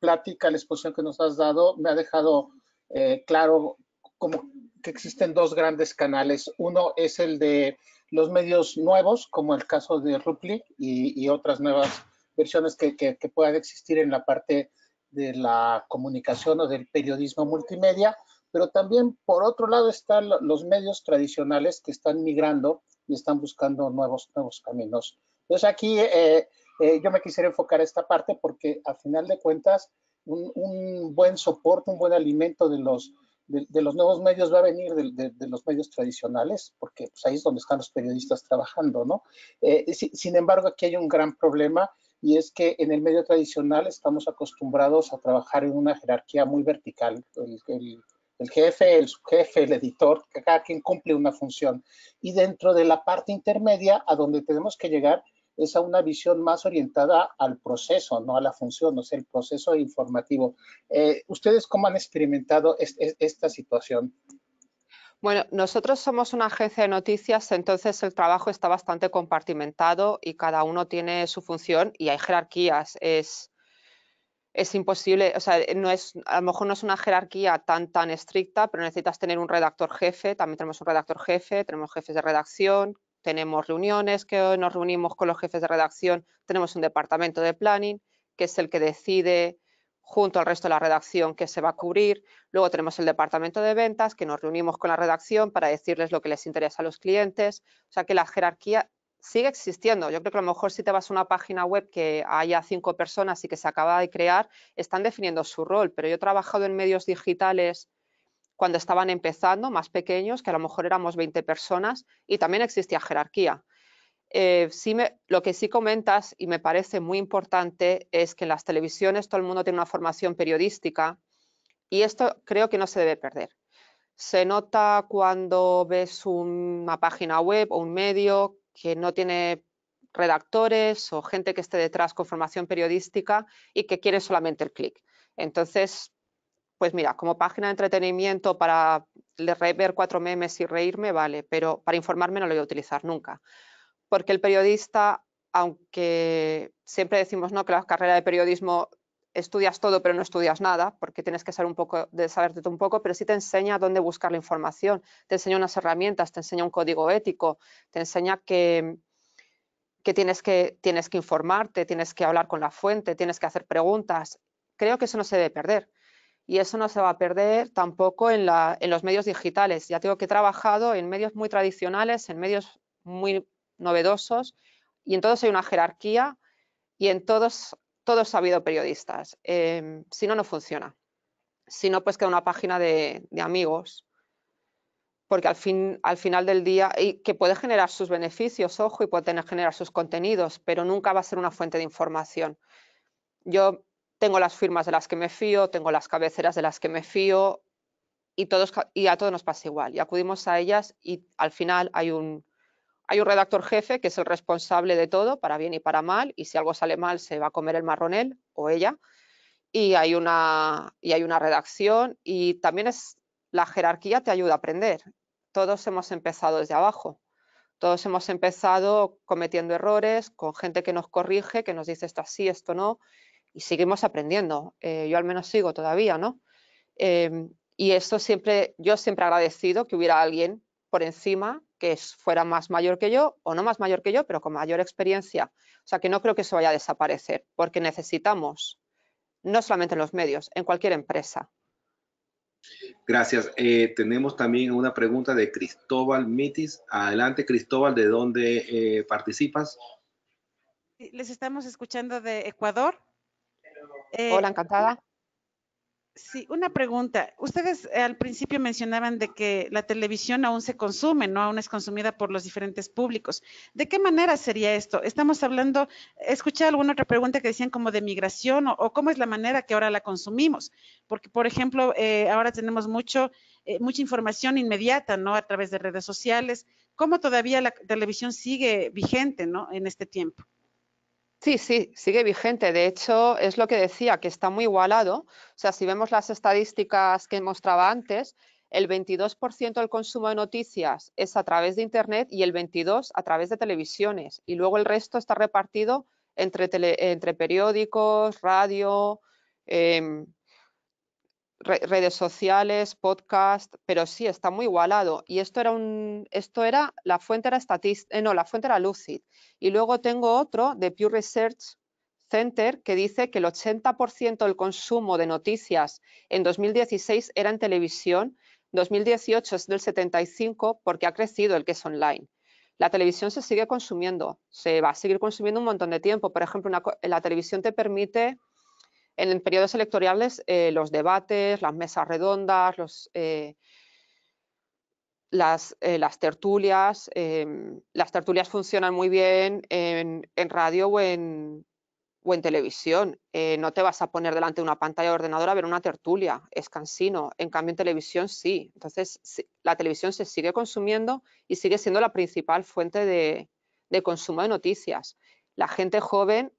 plática, la exposición que nos has dado, me ha dejado eh, claro como que existen dos grandes canales. Uno es el de los medios nuevos, como el caso de Rupli y, otras nuevas versiones que, puedan existir en la parte de la comunicación o del periodismo multimedia, pero también por otro lado están los medios tradicionales que están migrando y están buscando nuevos, nuevos caminos. Entonces aquí eh, eh, yo me quisiera enfocar a esta parte porque a final de cuentas un, buen soporte, un buen alimento de los, de, los nuevos medios va a venir de, los medios tradicionales, porque pues, ahí es donde están los periodistas trabajando, ¿no? Eh, sin embargo, aquí hay un gran problema y es que en el medio tradicional estamos acostumbrados a trabajar en una jerarquía muy vertical. El, el, el jefe, el subjefe, el editor, cada quien cumple una función. Y dentro de la parte intermedia, a donde tenemos que llegar, es a una visión más orientada al proceso, no a la función, no sea, el proceso informativo. Eh, ¿Ustedes cómo han experimentado esta situación? Bueno, nosotros somos una agencia de noticias, entonces el trabajo está bastante compartimentado y cada uno tiene su función y hay jerarquías. Es, es imposible, o sea, no es, a lo mejor no es una jerarquía tan, tan estricta, pero necesitas tener un redactor jefe, también tenemos un redactor jefe, tenemos jefes de redacción, tenemos reuniones que hoy nos reunimos con los jefes de redacción, tenemos un departamento de planning que es el que decide junto al resto de la redacción que se va a cubrir. Luego tenemos el departamento de ventas, que nos reunimos con la redacción para decirles lo que les interesa a los clientes. O sea que la jerarquía sigue existiendo. Yo creo que a lo mejor si te vas a una página web que haya cinco personas y que se acaba de crear, están definiendo su rol, pero yo he trabajado en medios digitales cuando estaban empezando, más pequeños, que a lo mejor éramos 20 personas y también existía jerarquía. Eh, lo que sí comentas y me parece muy importante es que en las televisiones todo el mundo tiene una formación periodística y esto creo que no se debe perder. Se nota cuando ves una página web o un medio que no tiene redactores o gente que esté detrás con formación periodística y que quiere solamente el clic. Entonces, pues mira, como página de entretenimiento para ver cuatro memes y reírme, vale, pero para informarme no lo voy a utilizar nunca. Porque el periodista, aunque siempre decimos ¿no? que la carrera de periodismo estudias todo pero no estudias nada, porque tienes que saber un poco, de saberte un poco, pero sí te enseña dónde buscar la información, te enseña unas herramientas, te enseña un código ético, te enseña que, que, tienes, que tienes que informarte, tienes que hablar con la fuente, tienes que hacer preguntas. Creo que eso no se debe perder y eso no se va a perder tampoco en, los medios digitales. Ya tengo que he trabajado en medios muy tradicionales, en medios muy novedosos y en todos hay una jerarquía y en todos, todos ha habido periodistas. Em, si no, no funciona. Si no, pues queda una página de, amigos porque al, fin, al final del día, que puede generar sus beneficios, ojo, y puede generar sus contenidos, pero nunca va a ser una fuente de información. Yo tengo las firmas de las que me fío, tengo las cabeceras de las que me fío y, a todos nos pasa igual. Y acudimos a ellas y al final hay un, hay un redactor jefe que es el responsable de todo, para bien y para mal, y si algo sale mal se va a comer el marronel o ella. Y hay una, y hay una redacción y también es la jerarquía te ayuda a aprender. Todos hemos empezado desde abajo. Todos hemos empezado cometiendo errores, con gente que nos corrige, que nos dice esto así, esto no, y seguimos aprendiendo. Eh, yo al menos sigo todavía, ¿no? Em, y eso siempre, yo siempre he agradecido que hubiera alguien por encima que fuera más mayor que yo, o no más mayor que yo, pero con mayor experiencia. O sea, que no creo que eso vaya a desaparecer, porque necesitamos, no solamente en los medios, en cualquier empresa. Gracias. Eh, tenemos también una pregunta de Cristóbal Mitis. Adelante, Cristóbal, ¿de dónde eh, participas? Les estamos escuchando de Ecuador. Eh, Hola, encantada. Sí, una pregunta. Ustedes eh, al principio mencionaban de que la televisión aún se consume, ¿no? Aún es consumida por los diferentes públicos. ¿De qué manera sería esto? Estamos hablando, escuché alguna otra pregunta que decían como de migración o, cómo es la manera que ahora la consumimos. Porque, por ejemplo, eh, ahora tenemos mucho, mucha información inmediata, ¿no? A través de redes sociales. ¿Cómo todavía la televisión sigue vigente, ¿no? En este tiempo. Sí, sí, sigue vigente. De hecho, es lo que decía, que está muy igualado. O sea, si vemos las estadísticas que mostraba antes, el 22% del consumo de noticias es a través de Internet y el 22% a través de televisiones. Y luego el resto está repartido entre, entre periódicos, radio, em, redes sociales, podcast, pero sí, está muy igualado. Y esto era un, esto era, la fuente era Statist, eh, no, la fuente era Lucid. Y luego tengo otro de Pew Research Center que dice que el 80% del consumo de noticias en 2016 era en televisión, 2018 es del 75 porque ha crecido el que es online. La televisión se sigue consumiendo, se va a seguir consumiendo un montón de tiempo. Por ejemplo, la televisión te permite en periodos electorales eh, los debates, las mesas redondas, eh, eh, las, tertulias, las tertulias funcionan muy bien en, radio o en, televisión. no te vas a poner delante de una pantalla de ordenador a ver una tertulia, es cansino. En cambio en televisión sí. Entonces la televisión se sigue consumiendo y sigue siendo la principal fuente de consumo de noticias. La gente joven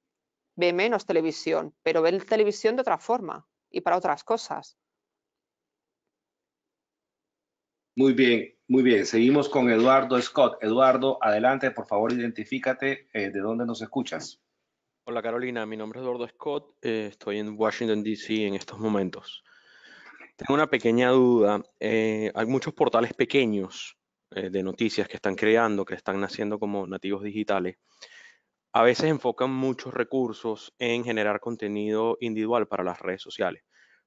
ve menos televisión, pero ve televisión de otra forma y para otras cosas. Muy bien, muy bien. Seguimos con Eduardo Scott. Eduardo, adelante, por favor, identifícate eh, de dónde nos escuchas. Hola Carolina, mi nombre es Eduardo Scott, eh, estoy en Washington, D.C. en estos momentos. Tengo una pequeña duda. Eh, hay muchos portales pequeños de noticias que están creando, que están naciendo como nativos digitales a veces enfocan muchos recursos en generar contenido individual para las redes sociales,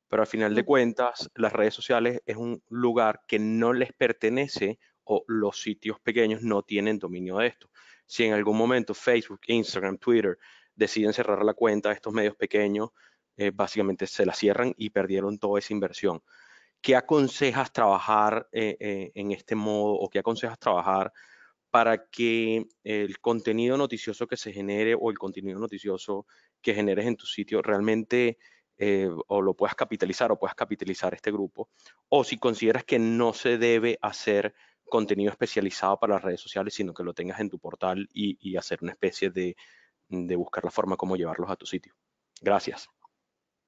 pero al final de cuentas las redes sociales es un lugar que no les pertenece o los sitios pequeños no tienen dominio de esto. Si en algún momento Facebook, Instagram, Twitter deciden cerrar la cuenta de estos medios pequeños, eh, básicamente se la cierran y perdieron toda esa inversión. ¿Qué aconsejas trabajar eh, eh, en este modo o qué aconsejas trabajar para que el contenido noticioso que se genere o el contenido noticioso que generes en tu sitio realmente eh, o lo puedas capitalizar o puedas capitalizar este grupo, o si consideras que no se debe hacer contenido especializado para las redes sociales, sino que lo tengas en tu portal y, hacer una especie de, de buscar la forma como llevarlos a tu sitio. Gracias.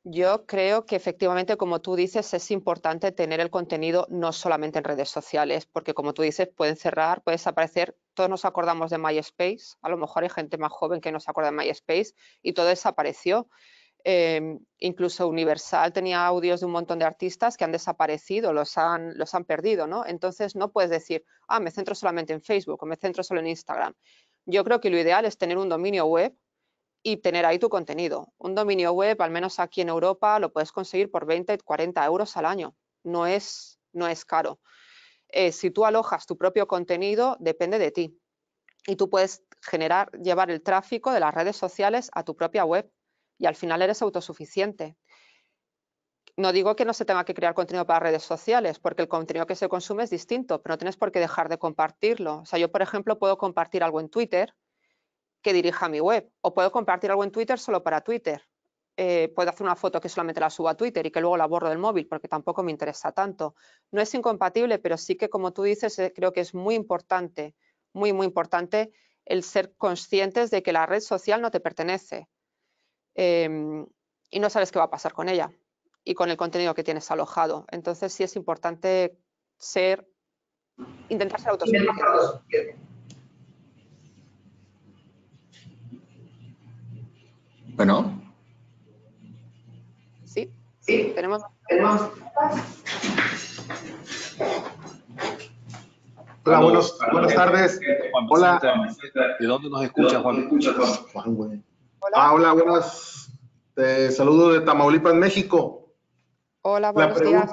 Yo creo que efectivamente, como tú dices, es importante tener el contenido no solamente en redes sociales, porque como tú dices, pueden cerrar, pueden desaparecer. Todos nos acordamos de MySpace, a lo mejor hay gente más joven que no se acuerda de MySpace y todo desapareció. Em, incluso Universal tenía audios de un montón de artistas que han desaparecido, los han, los han perdido, ¿no? Entonces no puedes decir, ah, me centro solamente en Facebook o me centro solo en Instagram. Yo creo que lo ideal es tener un dominio web y tener ahí tu contenido. Un dominio web, al menos aquí en Europa, lo puedes conseguir por 20, 40 euros al año. No es, no es caro. Eh, si tú alojas tu propio contenido, depende de ti. Y tú puedes generar, llevar el tráfico de las redes sociales a tu propia web y al final eres autosuficiente. No digo que no se tenga que crear contenido para redes sociales, porque el contenido que se consume es distinto, pero no tienes por qué dejar de compartirlo. O sea, yo, por ejemplo, puedo compartir algo en Twitter, que dirija mi web. O puedo compartir algo en Twitter solo para Twitter. Eh, puedo hacer una foto que solamente la suba a Twitter y que luego la borro del móvil porque tampoco me interesa tanto. No es incompatible, pero sí que como tú dices, eh, creo que es muy importante, muy, muy importante el ser conscientes de que la red social no te pertenece em, y no sabes qué va a pasar con ella y con el contenido que tienes alojado. Entonces sí es importante ser, intentar ser autosuficiente. Bueno. Sí, sí, tenemos. ¿Tenemos? Hola, buenas tardes. Hola. ¿De dónde nos escuchas, Juan? Juan, Ah, hola, buenas. Te saludo de Tamaulipas, México. Hola, buenos la días.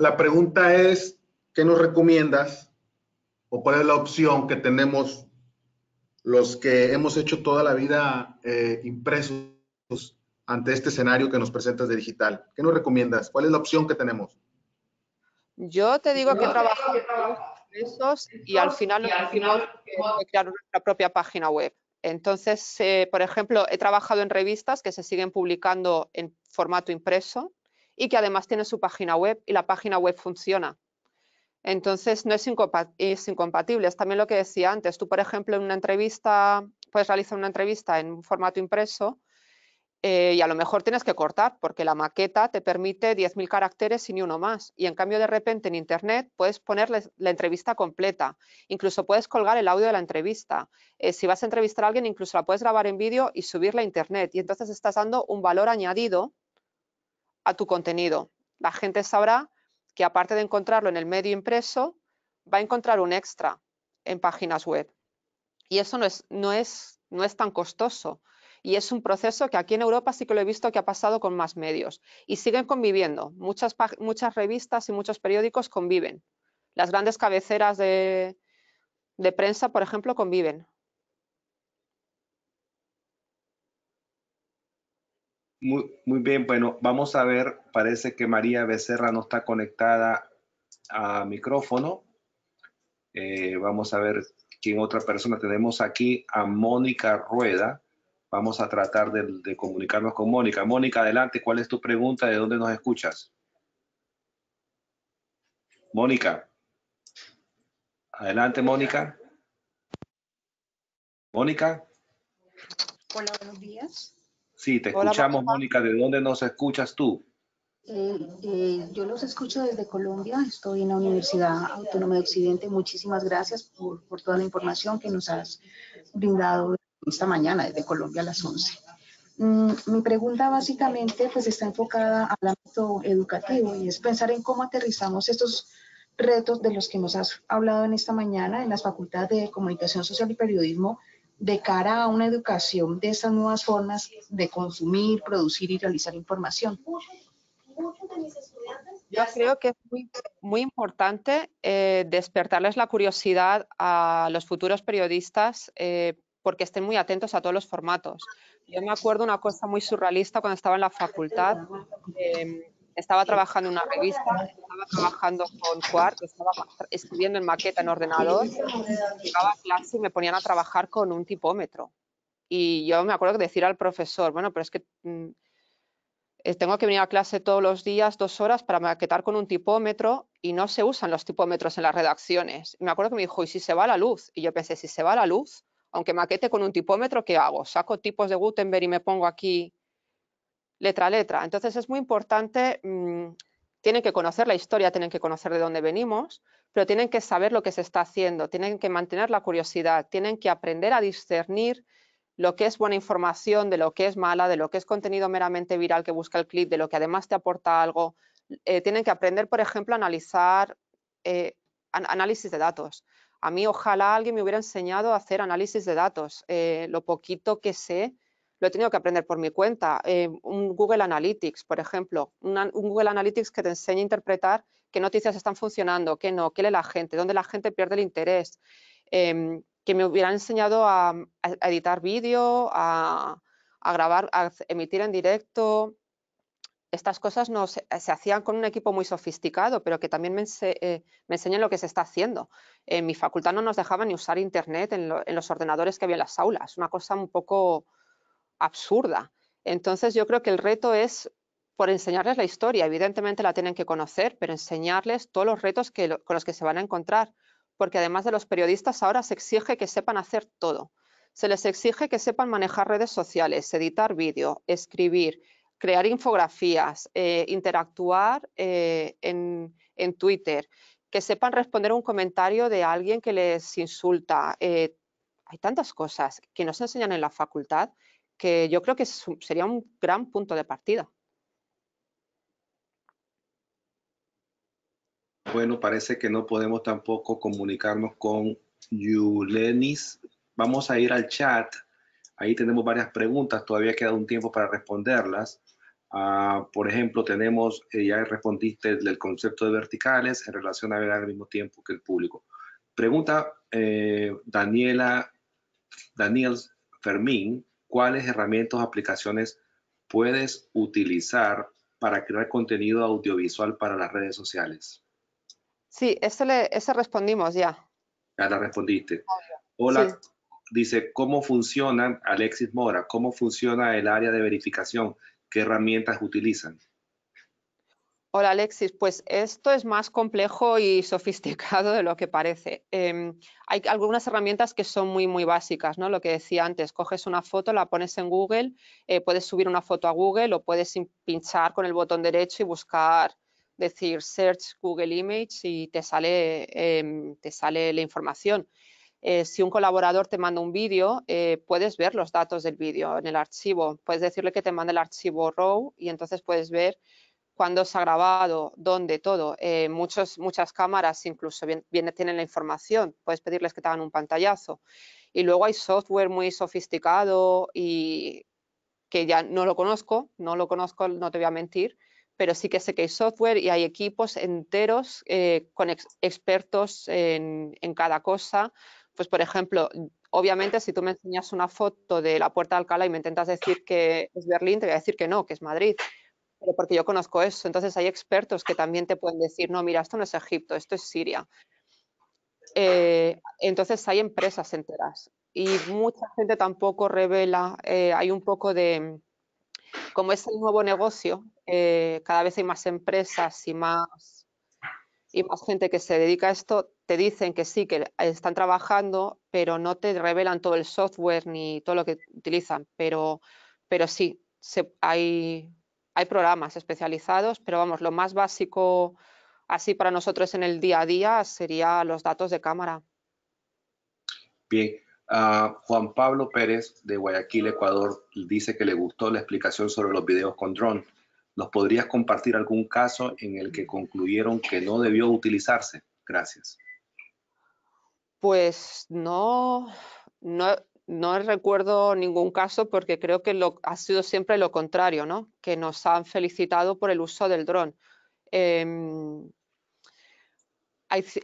La pregunta es, ¿qué nos recomiendas o cuál es la opción que tenemos los que hemos hecho toda la vida eh, impresos ante este escenario que nos presentas de digital? ¿Qué nos recomiendas? ¿Cuál es la opción que tenemos? Yo te digo que trabajamos impresos y al final, y crear nuestra propia página web. Entonces, eh, por ejemplo, he trabajado en revistas que se siguen publicando en formato impreso y que además tienen su página web y la página web funciona. Entonces no es, incompatible, es también lo que decía antes. Tú, por ejemplo, en una entrevista, puedes realizar una entrevista en un formato impreso eh, y a lo mejor tienes que cortar porque la maqueta te permite 10.000 caracteres y ni uno más. Y en cambio, de repente en Internet puedes poner la entrevista completa, incluso puedes colgar el audio de la entrevista. Eh, si vas a entrevistar a alguien, incluso la puedes grabar en vídeo y subirla a Internet. Y entonces estás dando un valor añadido a tu contenido. La gente sabrá que aparte de encontrarlo en el medio impreso, va a encontrar un extra en páginas web. Y eso no es, no es, no es tan costoso. Y es un proceso que aquí en Europa sí que lo he visto que ha pasado con más medios. Y siguen conviviendo. Muchas, muchas revistas y muchos periódicos conviven. Las grandes cabeceras de prensa, por ejemplo, conviven. Muy, bien, bueno, vamos a ver, parece que María Becerra no está conectada a micrófono. Eh, vamos a ver quién otra persona. Tenemos aquí a Mónica Rueda. Vamos a tratar de, de comunicarnos con Mónica. Mónica, adelante, ¿cuál es tu pregunta? ¿De dónde nos escuchas? Mónica. Adelante, Mónica. Mónica. Hola, buenos días. Sí, te escuchamos, Mónica. ¿De dónde nos escuchas tú? Eh, eh, yo los escucho desde Colombia, estoy en la Universidad Autónoma de Occidente. Muchísimas gracias por, toda la información que nos has brindado esta mañana desde Colombia a las 11. Mm, mi pregunta básicamente pues está enfocada al ámbito educativo y es pensar en cómo aterrizamos estos retos de los que nos has hablado en esta mañana en las facultades de Comunicación Social y Periodismo de cara a una educación de esas nuevas formas de consumir, producir y realizar información. Yo creo que es muy, importante eh, despertarles la curiosidad a los futuros periodistas eh, porque estén muy atentos a todos los formatos. Yo me acuerdo una cosa muy surrealista cuando estaba en la facultad. Em, estaba trabajando en una revista, estaba trabajando con Quark, estaba escribiendo en maqueta en ordenador, llegaba a clase y me ponían a trabajar con un tipómetro. Y yo me acuerdo que decir al profesor, bueno, pero es que mm, eh, tengo que venir a clase todos los días, dos horas, para maquetar con un tipómetro y no se usan los tipómetros en las redacciones. me acuerdo que me dijo, ¿y si se va la luz? Y yo pensé, si se va la luz, aunque maquete con un tipómetro, ¿qué hago? ¿Saco tipos de Gutenberg y me pongo aquí letra a letra. Entonces es muy importante, mm, tienen que conocer la historia, tienen que conocer de dónde venimos, pero tienen que saber lo que se está haciendo, tienen que mantener la curiosidad, tienen que aprender a discernir lo que es buena información, de lo que es mala, de lo que es contenido meramente viral que busca el clip, de lo que además te aporta algo. Eh, tienen que aprender, por ejemplo, a analizar eh, análisis de datos. A mí ojalá alguien me hubiera enseñado a hacer análisis de datos. Eh, lo poquito que sé lo he tenido que aprender por mi cuenta. Eh, un Google Analytics, por ejemplo, un Google Analytics que te enseña a interpretar qué noticias están funcionando, qué no, qué lee la gente, dónde la gente pierde el interés. Em, que me hubieran enseñado a, editar vídeo, a, grabar, a emitir en directo. Estas cosas no se, hacían con un equipo muy sofisticado, pero que también eh, me, enseñan lo que se está haciendo. En mi facultad no nos dejaban ni usar internet en, en los ordenadores que había en las aulas, una cosa un poco absurda. Entonces yo creo que el reto es por enseñarles la historia. Evidentemente la tienen que conocer, pero enseñarles todos los retos con los que se van a encontrar. Porque además de los periodistas ahora se exige que sepan hacer todo. Se les exige que sepan manejar redes sociales, editar vídeo, escribir, crear infografías, eh, interactuar eh, en, Twitter, que sepan responder un comentario de alguien que les insulta. Eh, hay tantas cosas que no se enseñan en la facultad que yo creo que sería un gran punto de partida. Bueno, parece que no podemos tampoco comunicarnos con Yulenis. Vamos a ir al chat. Ahí tenemos varias preguntas. Todavía queda un tiempo para responderlas. Ah, por ejemplo, tenemos, eh, ya respondiste del concepto de verticales en relación a ver al mismo tiempo que el público. Pregunta eh, Daniela, Daniel Fermín, cuáles herramientas o aplicaciones puedes utilizar para crear contenido audiovisual para las redes sociales? Sí, ese, le, respondimos ya. Ya la respondiste. Hola, dice, ¿cómo funciona, Alexis Mora, cómo funciona el área de verificación? ¿Qué herramientas utilizan? Hola Alexis, pues esto es más complejo y sofisticado de lo que parece. Em, hay algunas herramientas que son muy, muy básicas, ¿no? Lo que decía antes, coges una foto, la pones en Google, eh, puedes subir una foto a Google o puedes pinchar con el botón derecho y buscar, decir Search Google Image y te sale, em, te sale la información. Eh, si un colaborador te manda un vídeo, eh, puedes ver los datos del vídeo en el archivo. Puedes decirle que te manda el archivo RAW y entonces puedes ver cuándo se ha grabado, dónde, todo. Eh, muchos, muchas cámaras incluso bien, tienen la información, puedes pedirles que te hagan un pantallazo. Y luego hay software muy sofisticado y que ya no lo conozco, no lo conozco, no te voy a mentir, pero sí que sé que hay software y hay equipos enteros eh, con expertos en, en cada cosa. Pues, por ejemplo, obviamente si tú me enseñas una foto de la Puerta de Alcalá y me intentas decir que es Berlín, te voy a decir que no, que es Madrid porque yo conozco eso. Entonces hay expertos que también te pueden decir, no, mira, esto no es Egipto, esto es Siria. Eh, entonces hay empresas enteras y mucha gente tampoco revela, eh, hay un poco de, como es el nuevo negocio, eh, cada vez hay más empresas y más, y más gente que se dedica a esto, te dicen que sí, que están trabajando, pero no te revelan todo el software ni todo lo que utilizan, pero, pero sí, hay hay programas especializados, pero vamos, lo más básico así para nosotros en el día a día sería los datos de cámara. Bien, ah, Juan Pablo Pérez de Guayaquil, Ecuador, dice que le gustó la explicación sobre los videos con dron. ¿Nos podrías compartir algún caso en el que concluyeron que no debió utilizarse? Gracias. Pues no, no, no recuerdo ningún caso porque creo que ha sido siempre lo contrario, ¿no? que nos han felicitado por el uso del dron. Em,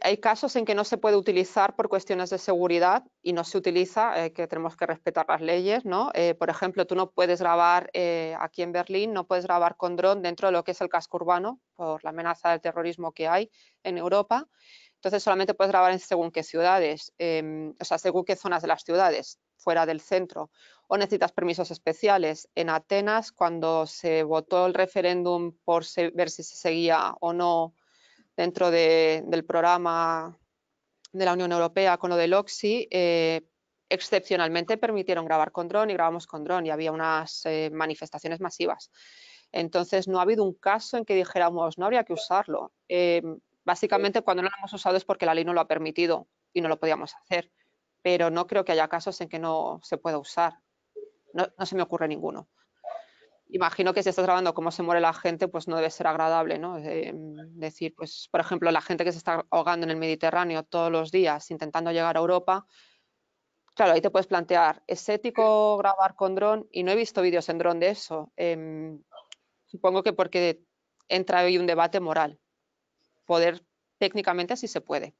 hay, casos en que no se puede utilizar por cuestiones de seguridad y no se utiliza, eh, que tenemos que respetar las leyes. ¿no? Eh, por ejemplo, tú no puedes grabar eh, aquí en Berlín, no puedes grabar con dron dentro de lo que es el casco urbano por la amenaza del terrorismo que hay en Europa. Entonces solamente puedes grabar en según qué ciudades, em, o sea, según qué zonas de las ciudades fuera del centro o necesitas permisos especiales. En Atenas, cuando se votó el referéndum por ver si se seguía o no dentro del programa de la Unión Europea con lo del Oxy, eh, excepcionalmente permitieron grabar con dron y grabamos con dron y había unas eh, manifestaciones masivas. Entonces no ha habido un caso en que dijéramos no habría que usarlo. Eh, básicamente cuando no lo hemos usado es porque la ley no lo ha permitido y no lo podíamos hacer pero no creo que haya casos en que no se pueda usar. No, se me ocurre ninguno. Imagino que si estás grabando cómo se muere la gente, pues no debe ser agradable, ¿no? Eh, decir, pues, por ejemplo, la gente que se está ahogando en el Mediterráneo todos los días intentando llegar a Europa, claro, ahí te puedes plantear, ¿es ético grabar con dron? Y no he visto vídeos en dron de eso. Em, supongo que porque entra ahí un debate moral. Poder técnicamente sí se puede,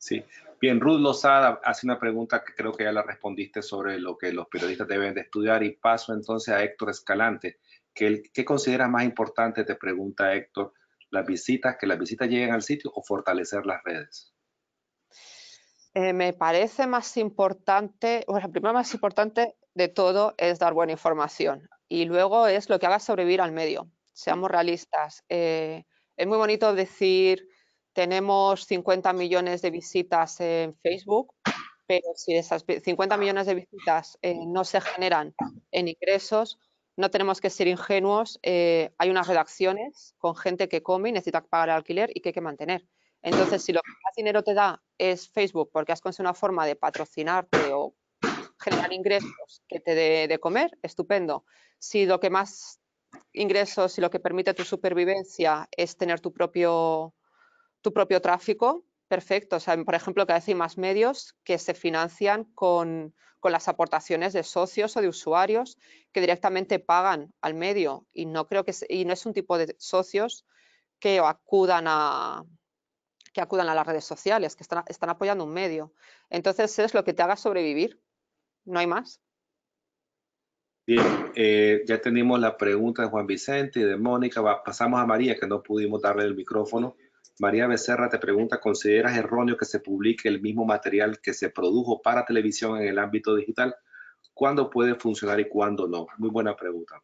Sí. Bien, Ruth Lozada hace una pregunta que creo que ya la respondiste sobre lo que los periodistas deben de estudiar y paso entonces a Héctor Escalante. ¿Qué considera más importante, te pregunta Héctor, las visitas, que las visitas lleguen al sitio o fortalecer las redes? Eh, me parece más importante, o la primero más importante de todo es dar buena información y luego es lo que haga sobrevivir al medio, seamos realistas. Eh, es muy bonito decir tenemos 50 millones de visitas en Facebook, pero si esas 50 millones de visitas eh, no se generan en ingresos, no tenemos que ser ingenuos. Eh, hay unas redacciones con gente que come y necesita pagar el alquiler y que hay que mantener. Entonces, si lo que más dinero te da es Facebook porque has conseguido una forma de patrocinarte o generar ingresos que te dé de comer, estupendo. Si lo que más ingresos y lo que permite tu supervivencia es tener tu propio tu propio tráfico, perfecto. por ejemplo, cada vez hay más medios que se financian con, las aportaciones de socios o de usuarios que directamente pagan al medio y no, creo que, y no es un tipo de socios que acudan a, que acudan a las redes sociales, que están, están, apoyando un medio. Entonces es lo que te haga sobrevivir, no hay más. Bien, eh, ya tenemos la pregunta de Juan Vicente y de Mónica, pasamos a María, que no pudimos darle el micrófono. María Becerra te pregunta, ¿consideras erróneo que se publique el mismo material que se produjo para televisión en el ámbito digital? ¿Cuándo puede funcionar y cuándo no? Muy buena pregunta.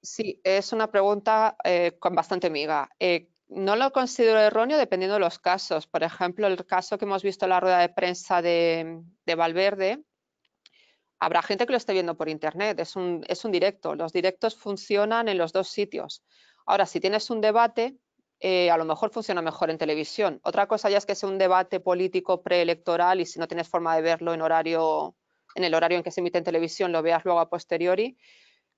Sí, es una pregunta eh, con bastante miga. Eh, no lo considero erróneo dependiendo de los casos. Por ejemplo, el caso que hemos visto en la rueda de prensa de, Valverde, habrá gente que lo esté viendo por internet, es un, es un directo. Los directos funcionan en los dos sitios. Ahora, si tienes un debate, eh, a lo mejor funciona mejor en televisión. Otra cosa ya es que sea un debate político preelectoral y si no tienes forma de verlo en horario, en el horario en que se emite en televisión, lo veas luego a posteriori.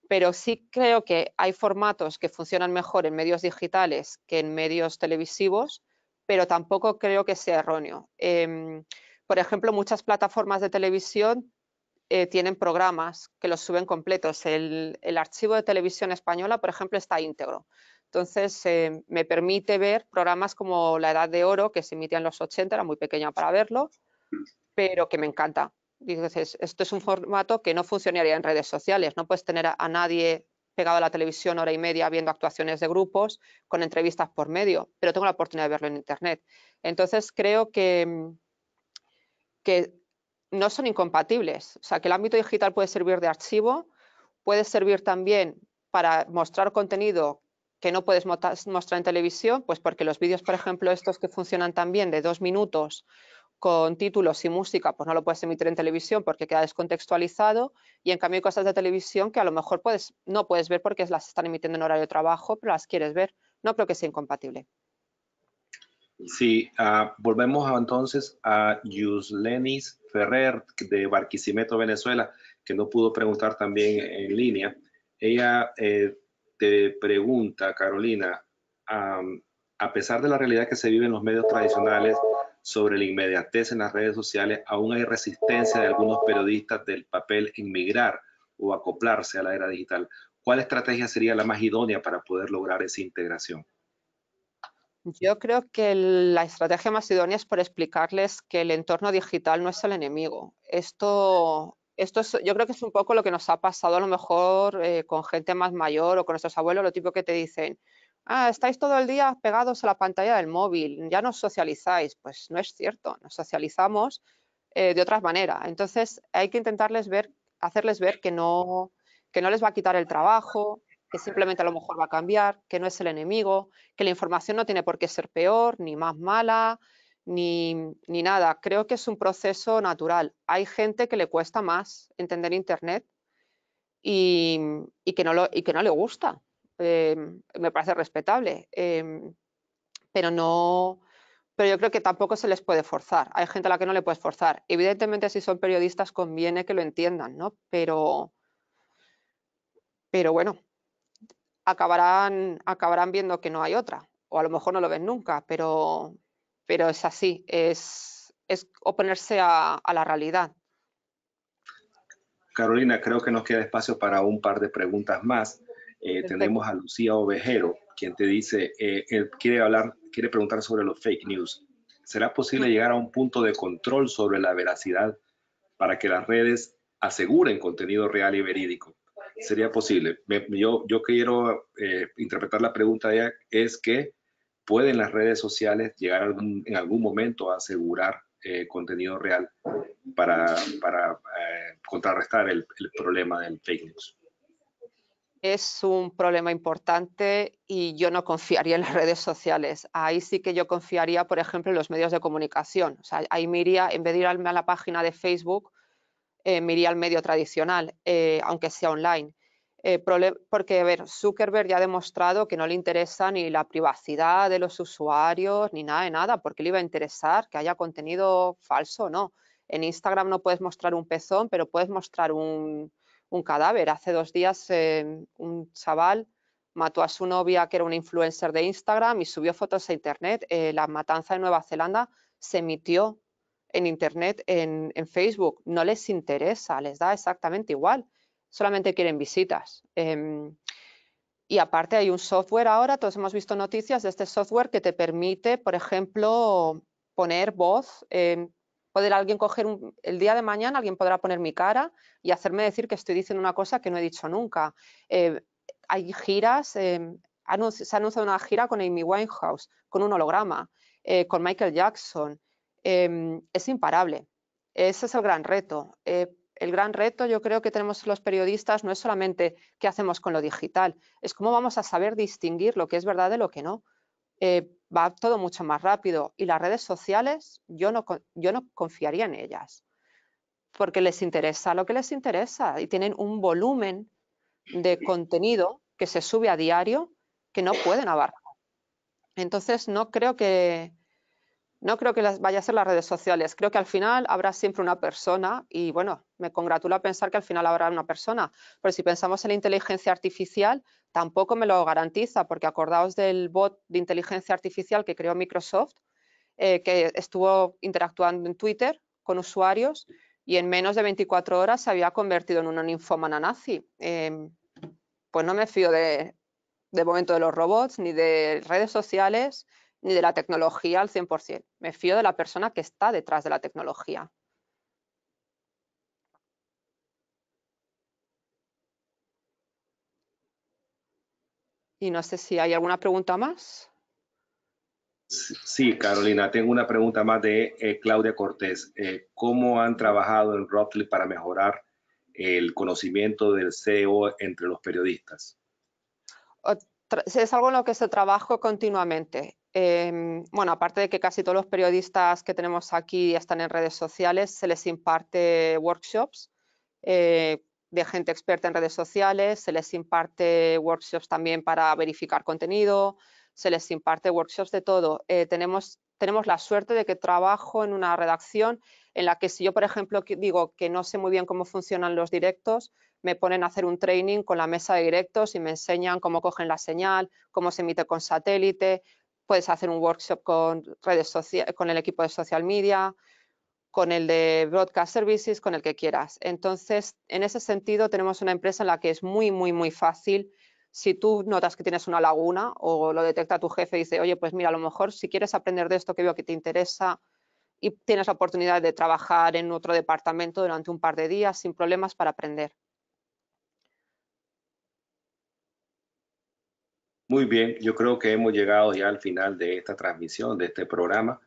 Pero sí creo que hay formatos que funcionan mejor en medios digitales que en medios televisivos, pero tampoco creo que sea erróneo. Em, por ejemplo, muchas plataformas de televisión eh, tienen programas que los suben completos. el archivo de televisión española, por ejemplo, está íntegro. Entonces eh, me permite ver programas como La Edad de Oro, que se emitía en los 80, era muy pequeña para verlo, pero que me encanta. Entonces, esto es un formato que no funcionaría en redes sociales, no puedes tener a, nadie pegado a la televisión hora y media viendo actuaciones de grupos con entrevistas por medio, pero tengo la oportunidad de verlo en internet. Entonces creo que, mm, que no son incompatibles, o sea que el ámbito digital puede servir de archivo, puede servir también para mostrar contenido que no puedes mostrar en televisión, pues porque los vídeos, por ejemplo, estos que funcionan también de dos minutos con títulos y música, pues no lo puedes emitir en televisión porque queda descontextualizado y en cambio hay cosas de televisión que a lo mejor puedes, no puedes ver porque las están emitiendo en horario de trabajo, pero las quieres ver. No creo que sea incompatible. Sí, ah, volvemos entonces a Yuslenis Ferrer de Barquisimeto, Venezuela, que no pudo preguntar también en línea. Ella eh, te pregunta, Carolina, a pesar de la realidad que se vive en los medios tradicionales sobre la inmediatez en las redes sociales, aún hay resistencia de algunos periodistas del papel en migrar o acoplarse a la era digital. ¿Cuál estrategia sería la más idónea para poder lograr esa integración? Yo creo que la estrategia más idónea es por explicarles que el entorno digital no es el enemigo. Esto esto yo creo que es un poco lo que nos ha pasado a lo mejor eh, con gente más mayor o con nuestros abuelos, lo tipo que te dicen, ah, estáis todo el día pegados a la pantalla del móvil, ya no socializáis. Pues no es cierto, nos socializamos eh, de otra manera, Entonces hay que intentarles ver, hacerles ver que no, que no les va a quitar el trabajo, que simplemente a lo mejor va a cambiar, que no es el enemigo, que la información no tiene por qué ser peor ni más mala, ni, ni nada. Creo que es un proceso natural. Hay gente que le cuesta más entender Internet y, que, no lo, y que no le gusta. Eh, me parece respetable. Eh, pero no, pero yo creo que tampoco se les puede forzar. Hay gente a la que no le puedes forzar. Evidentemente, si son periodistas, conviene que lo entiendan, ¿no? Pero, pero bueno, acabarán, acabarán viendo que no hay otra. O a lo mejor no lo ven nunca, pero, pero es así, es, es oponerse a, la realidad. Carolina, creo que nos queda espacio para un par de preguntas más. Eh, tenemos a Lucía Ovejero, quien te dice, eh, él quiere hablar, quiere preguntar sobre los fake news. ¿Será posible llegar a un punto de control sobre la veracidad para que las redes aseguren contenido real y verídico? ¿Sería posible? yo, yo quiero eh, interpretar la pregunta ya, es que pueden las redes sociales llegar en algún momento a asegurar eh, contenido real para, eh, contrarrestar el, problema del fake news. Es un problema importante y yo no confiaría en las redes sociales. Ahí sí que yo confiaría, por ejemplo, en los medios de comunicación. O sea, ahí me iría, en vez de irme a la página de Facebook, eh, me iría al medio tradicional, eh, aunque sea online. Eh, porque, ver, Zuckerberg ya ha demostrado que no le interesa ni la privacidad de los usuarios, ni nada de nada, porque le iba a interesar que haya contenido falso no. En Instagram no puedes mostrar un pezón, pero puedes mostrar un, cadáver. Hace dos días eh, un chaval mató a su novia, que era una influencer de Instagram, y subió fotos a Internet. Eh, la matanza de Nueva Zelanda se emitió en Internet, en Facebook. No les interesa, les da exactamente igual solamente quieren visitas. Em, y aparte hay un software ahora, todos hemos visto noticias de este software que te permite, por ejemplo, poner voz. Em, poder alguien coger el día de mañana, alguien podrá poner mi cara y hacerme decir que estoy diciendo una cosa que no he dicho nunca. Em, hay giras, se ha anunciado una gira con Amy Winehouse, con un holograma, eh, con Michael Jackson. es imparable. Ese es el gran reto. Eh, el gran reto yo creo que tenemos los periodistas no es solamente qué hacemos con lo digital, es cómo vamos a saber distinguir lo que es verdad de lo que no. Eh, va todo mucho más rápido y las redes sociales yo no confiaría en ellas porque les interesa lo que les interesa y tienen un volumen de contenido que se sube a diario que no pueden abarcar. Entonces no creo que, no creo que vaya a ser las redes sociales, creo que al final habrá siempre una persona y bueno, me congratulo a pensar que al final habrá una persona, pero si pensamos en la inteligencia artificial, tampoco me lo garantiza, porque acordaos del bot de inteligencia artificial que creó Microsoft, eh, que estuvo interactuando en Twitter con usuarios y en menos de 24 horas se había convertido en un ninfomana nazi. Em, pues no me fío de, de momento de los robots ni de redes sociales, ni de la tecnología al 100%. Me fío de la persona que está detrás de la tecnología. Y no sé si hay alguna pregunta más. Sí, Carolina, tengo una pregunta más de eh, Claudia Cortés. Eh, ¿Cómo han trabajado en Rockley para mejorar el conocimiento del CEO entre los periodistas? Es algo en lo que se trabaja continuamente. Em, bueno, aparte de que casi todos los periodistas que tenemos aquí están en redes sociales, se les imparte workshops eh, de gente experta en redes sociales, se les imparte workshops también para verificar contenido, se les imparte workshops de todo. Eh, tenemos, tenemos la suerte de que trabajo en una redacción en la que si yo, por ejemplo, digo que no sé muy bien cómo funcionan los directos, me ponen a hacer un training con la mesa de directos y me enseñan cómo cogen la señal, cómo se emite con satélite, puedes hacer un workshop con, redes con el equipo de social media, con el de broadcast services, con el que quieras. Entonces, en ese sentido, tenemos una empresa en la que es muy, muy, muy fácil. Si tú notas que tienes una laguna o lo detecta tu jefe y dice, oye, pues mira, a lo mejor si quieres aprender de esto que veo que te interesa y tienes la oportunidad de trabajar en otro departamento durante un par de días sin problemas para aprender. Muy bien, yo creo que hemos llegado ya al final de esta transmisión, de este programa.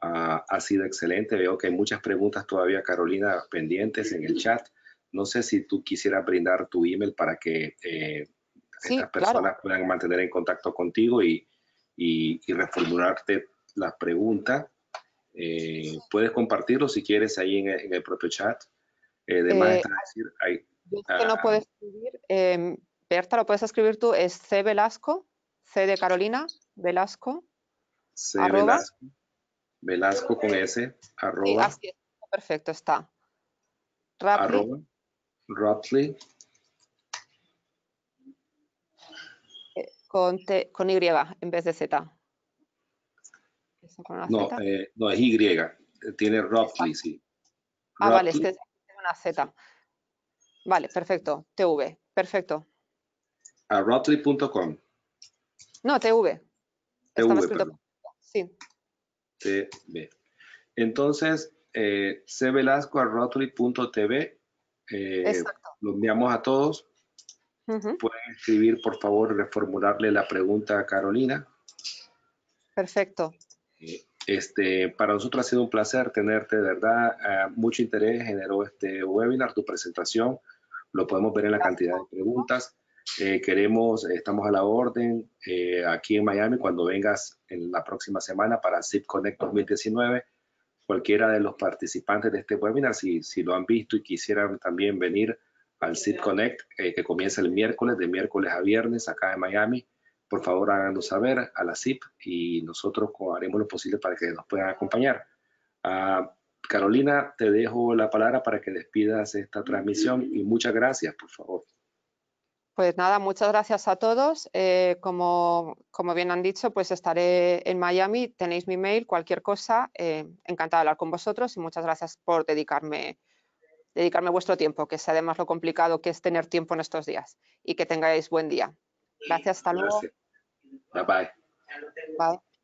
Ah, ha sido excelente. Veo que hay muchas preguntas todavía, Carolina, pendientes en el chat. No sé si tú quisieras brindar tu email para que eh, estas personas puedan mantener en contacto contigo y, reformularte las preguntas. Eh, puedes compartirlo si quieres ahí en, el propio chat. Eh, eh decir, hay, yo que ah, no em, Berta, ¿lo puedes escribir tú? Es C Velasco, C de Carolina, Velasco. C Velasco. Velasco con S, arroba. Perfecto, está. Rapley. Arroba. Eh, con, con, Y en vez de Z. no, eh, no, es Y. Eh, tiene Rapley, sí. Ah, vale, vale, que tiene una Z. Vale, perfecto. TV, perfecto a Rotly.com. No, TV. TV, Sí. TV. Entonces, eh, cvelasco a Rotley.tv Eh, lo enviamos a todos. Pueden escribir, por favor, reformularle la pregunta a Carolina. Perfecto. Eh, este, para nosotros ha sido un placer tenerte, de verdad, eh, mucho interés generó este webinar, tu presentación, lo podemos ver en la cantidad de preguntas. Eh, queremos, eh, estamos a la orden eh, aquí en Miami cuando vengas en la próxima semana para Zip Connect 2019. Cualquiera de los participantes de este webinar, si, si lo han visto y quisieran también venir al Zip Connect, que comienza el miércoles, de miércoles a viernes acá en Miami, por favor háganos saber a la Zip y nosotros haremos lo posible para que nos puedan acompañar. Ah, Carolina, te dejo la palabra para que despidas esta transmisión y muchas gracias, por favor. Pues nada, muchas gracias a todos. Eh, como, como, bien han dicho, pues estaré en Miami, tenéis mi mail, cualquier cosa. Eh, encantada de hablar con vosotros y muchas gracias por dedicarme, dedicarme vuestro tiempo, que es además lo complicado que es tener tiempo en estos días. Y que tengáis buen día. Gracias, hasta luego. bye. Bye.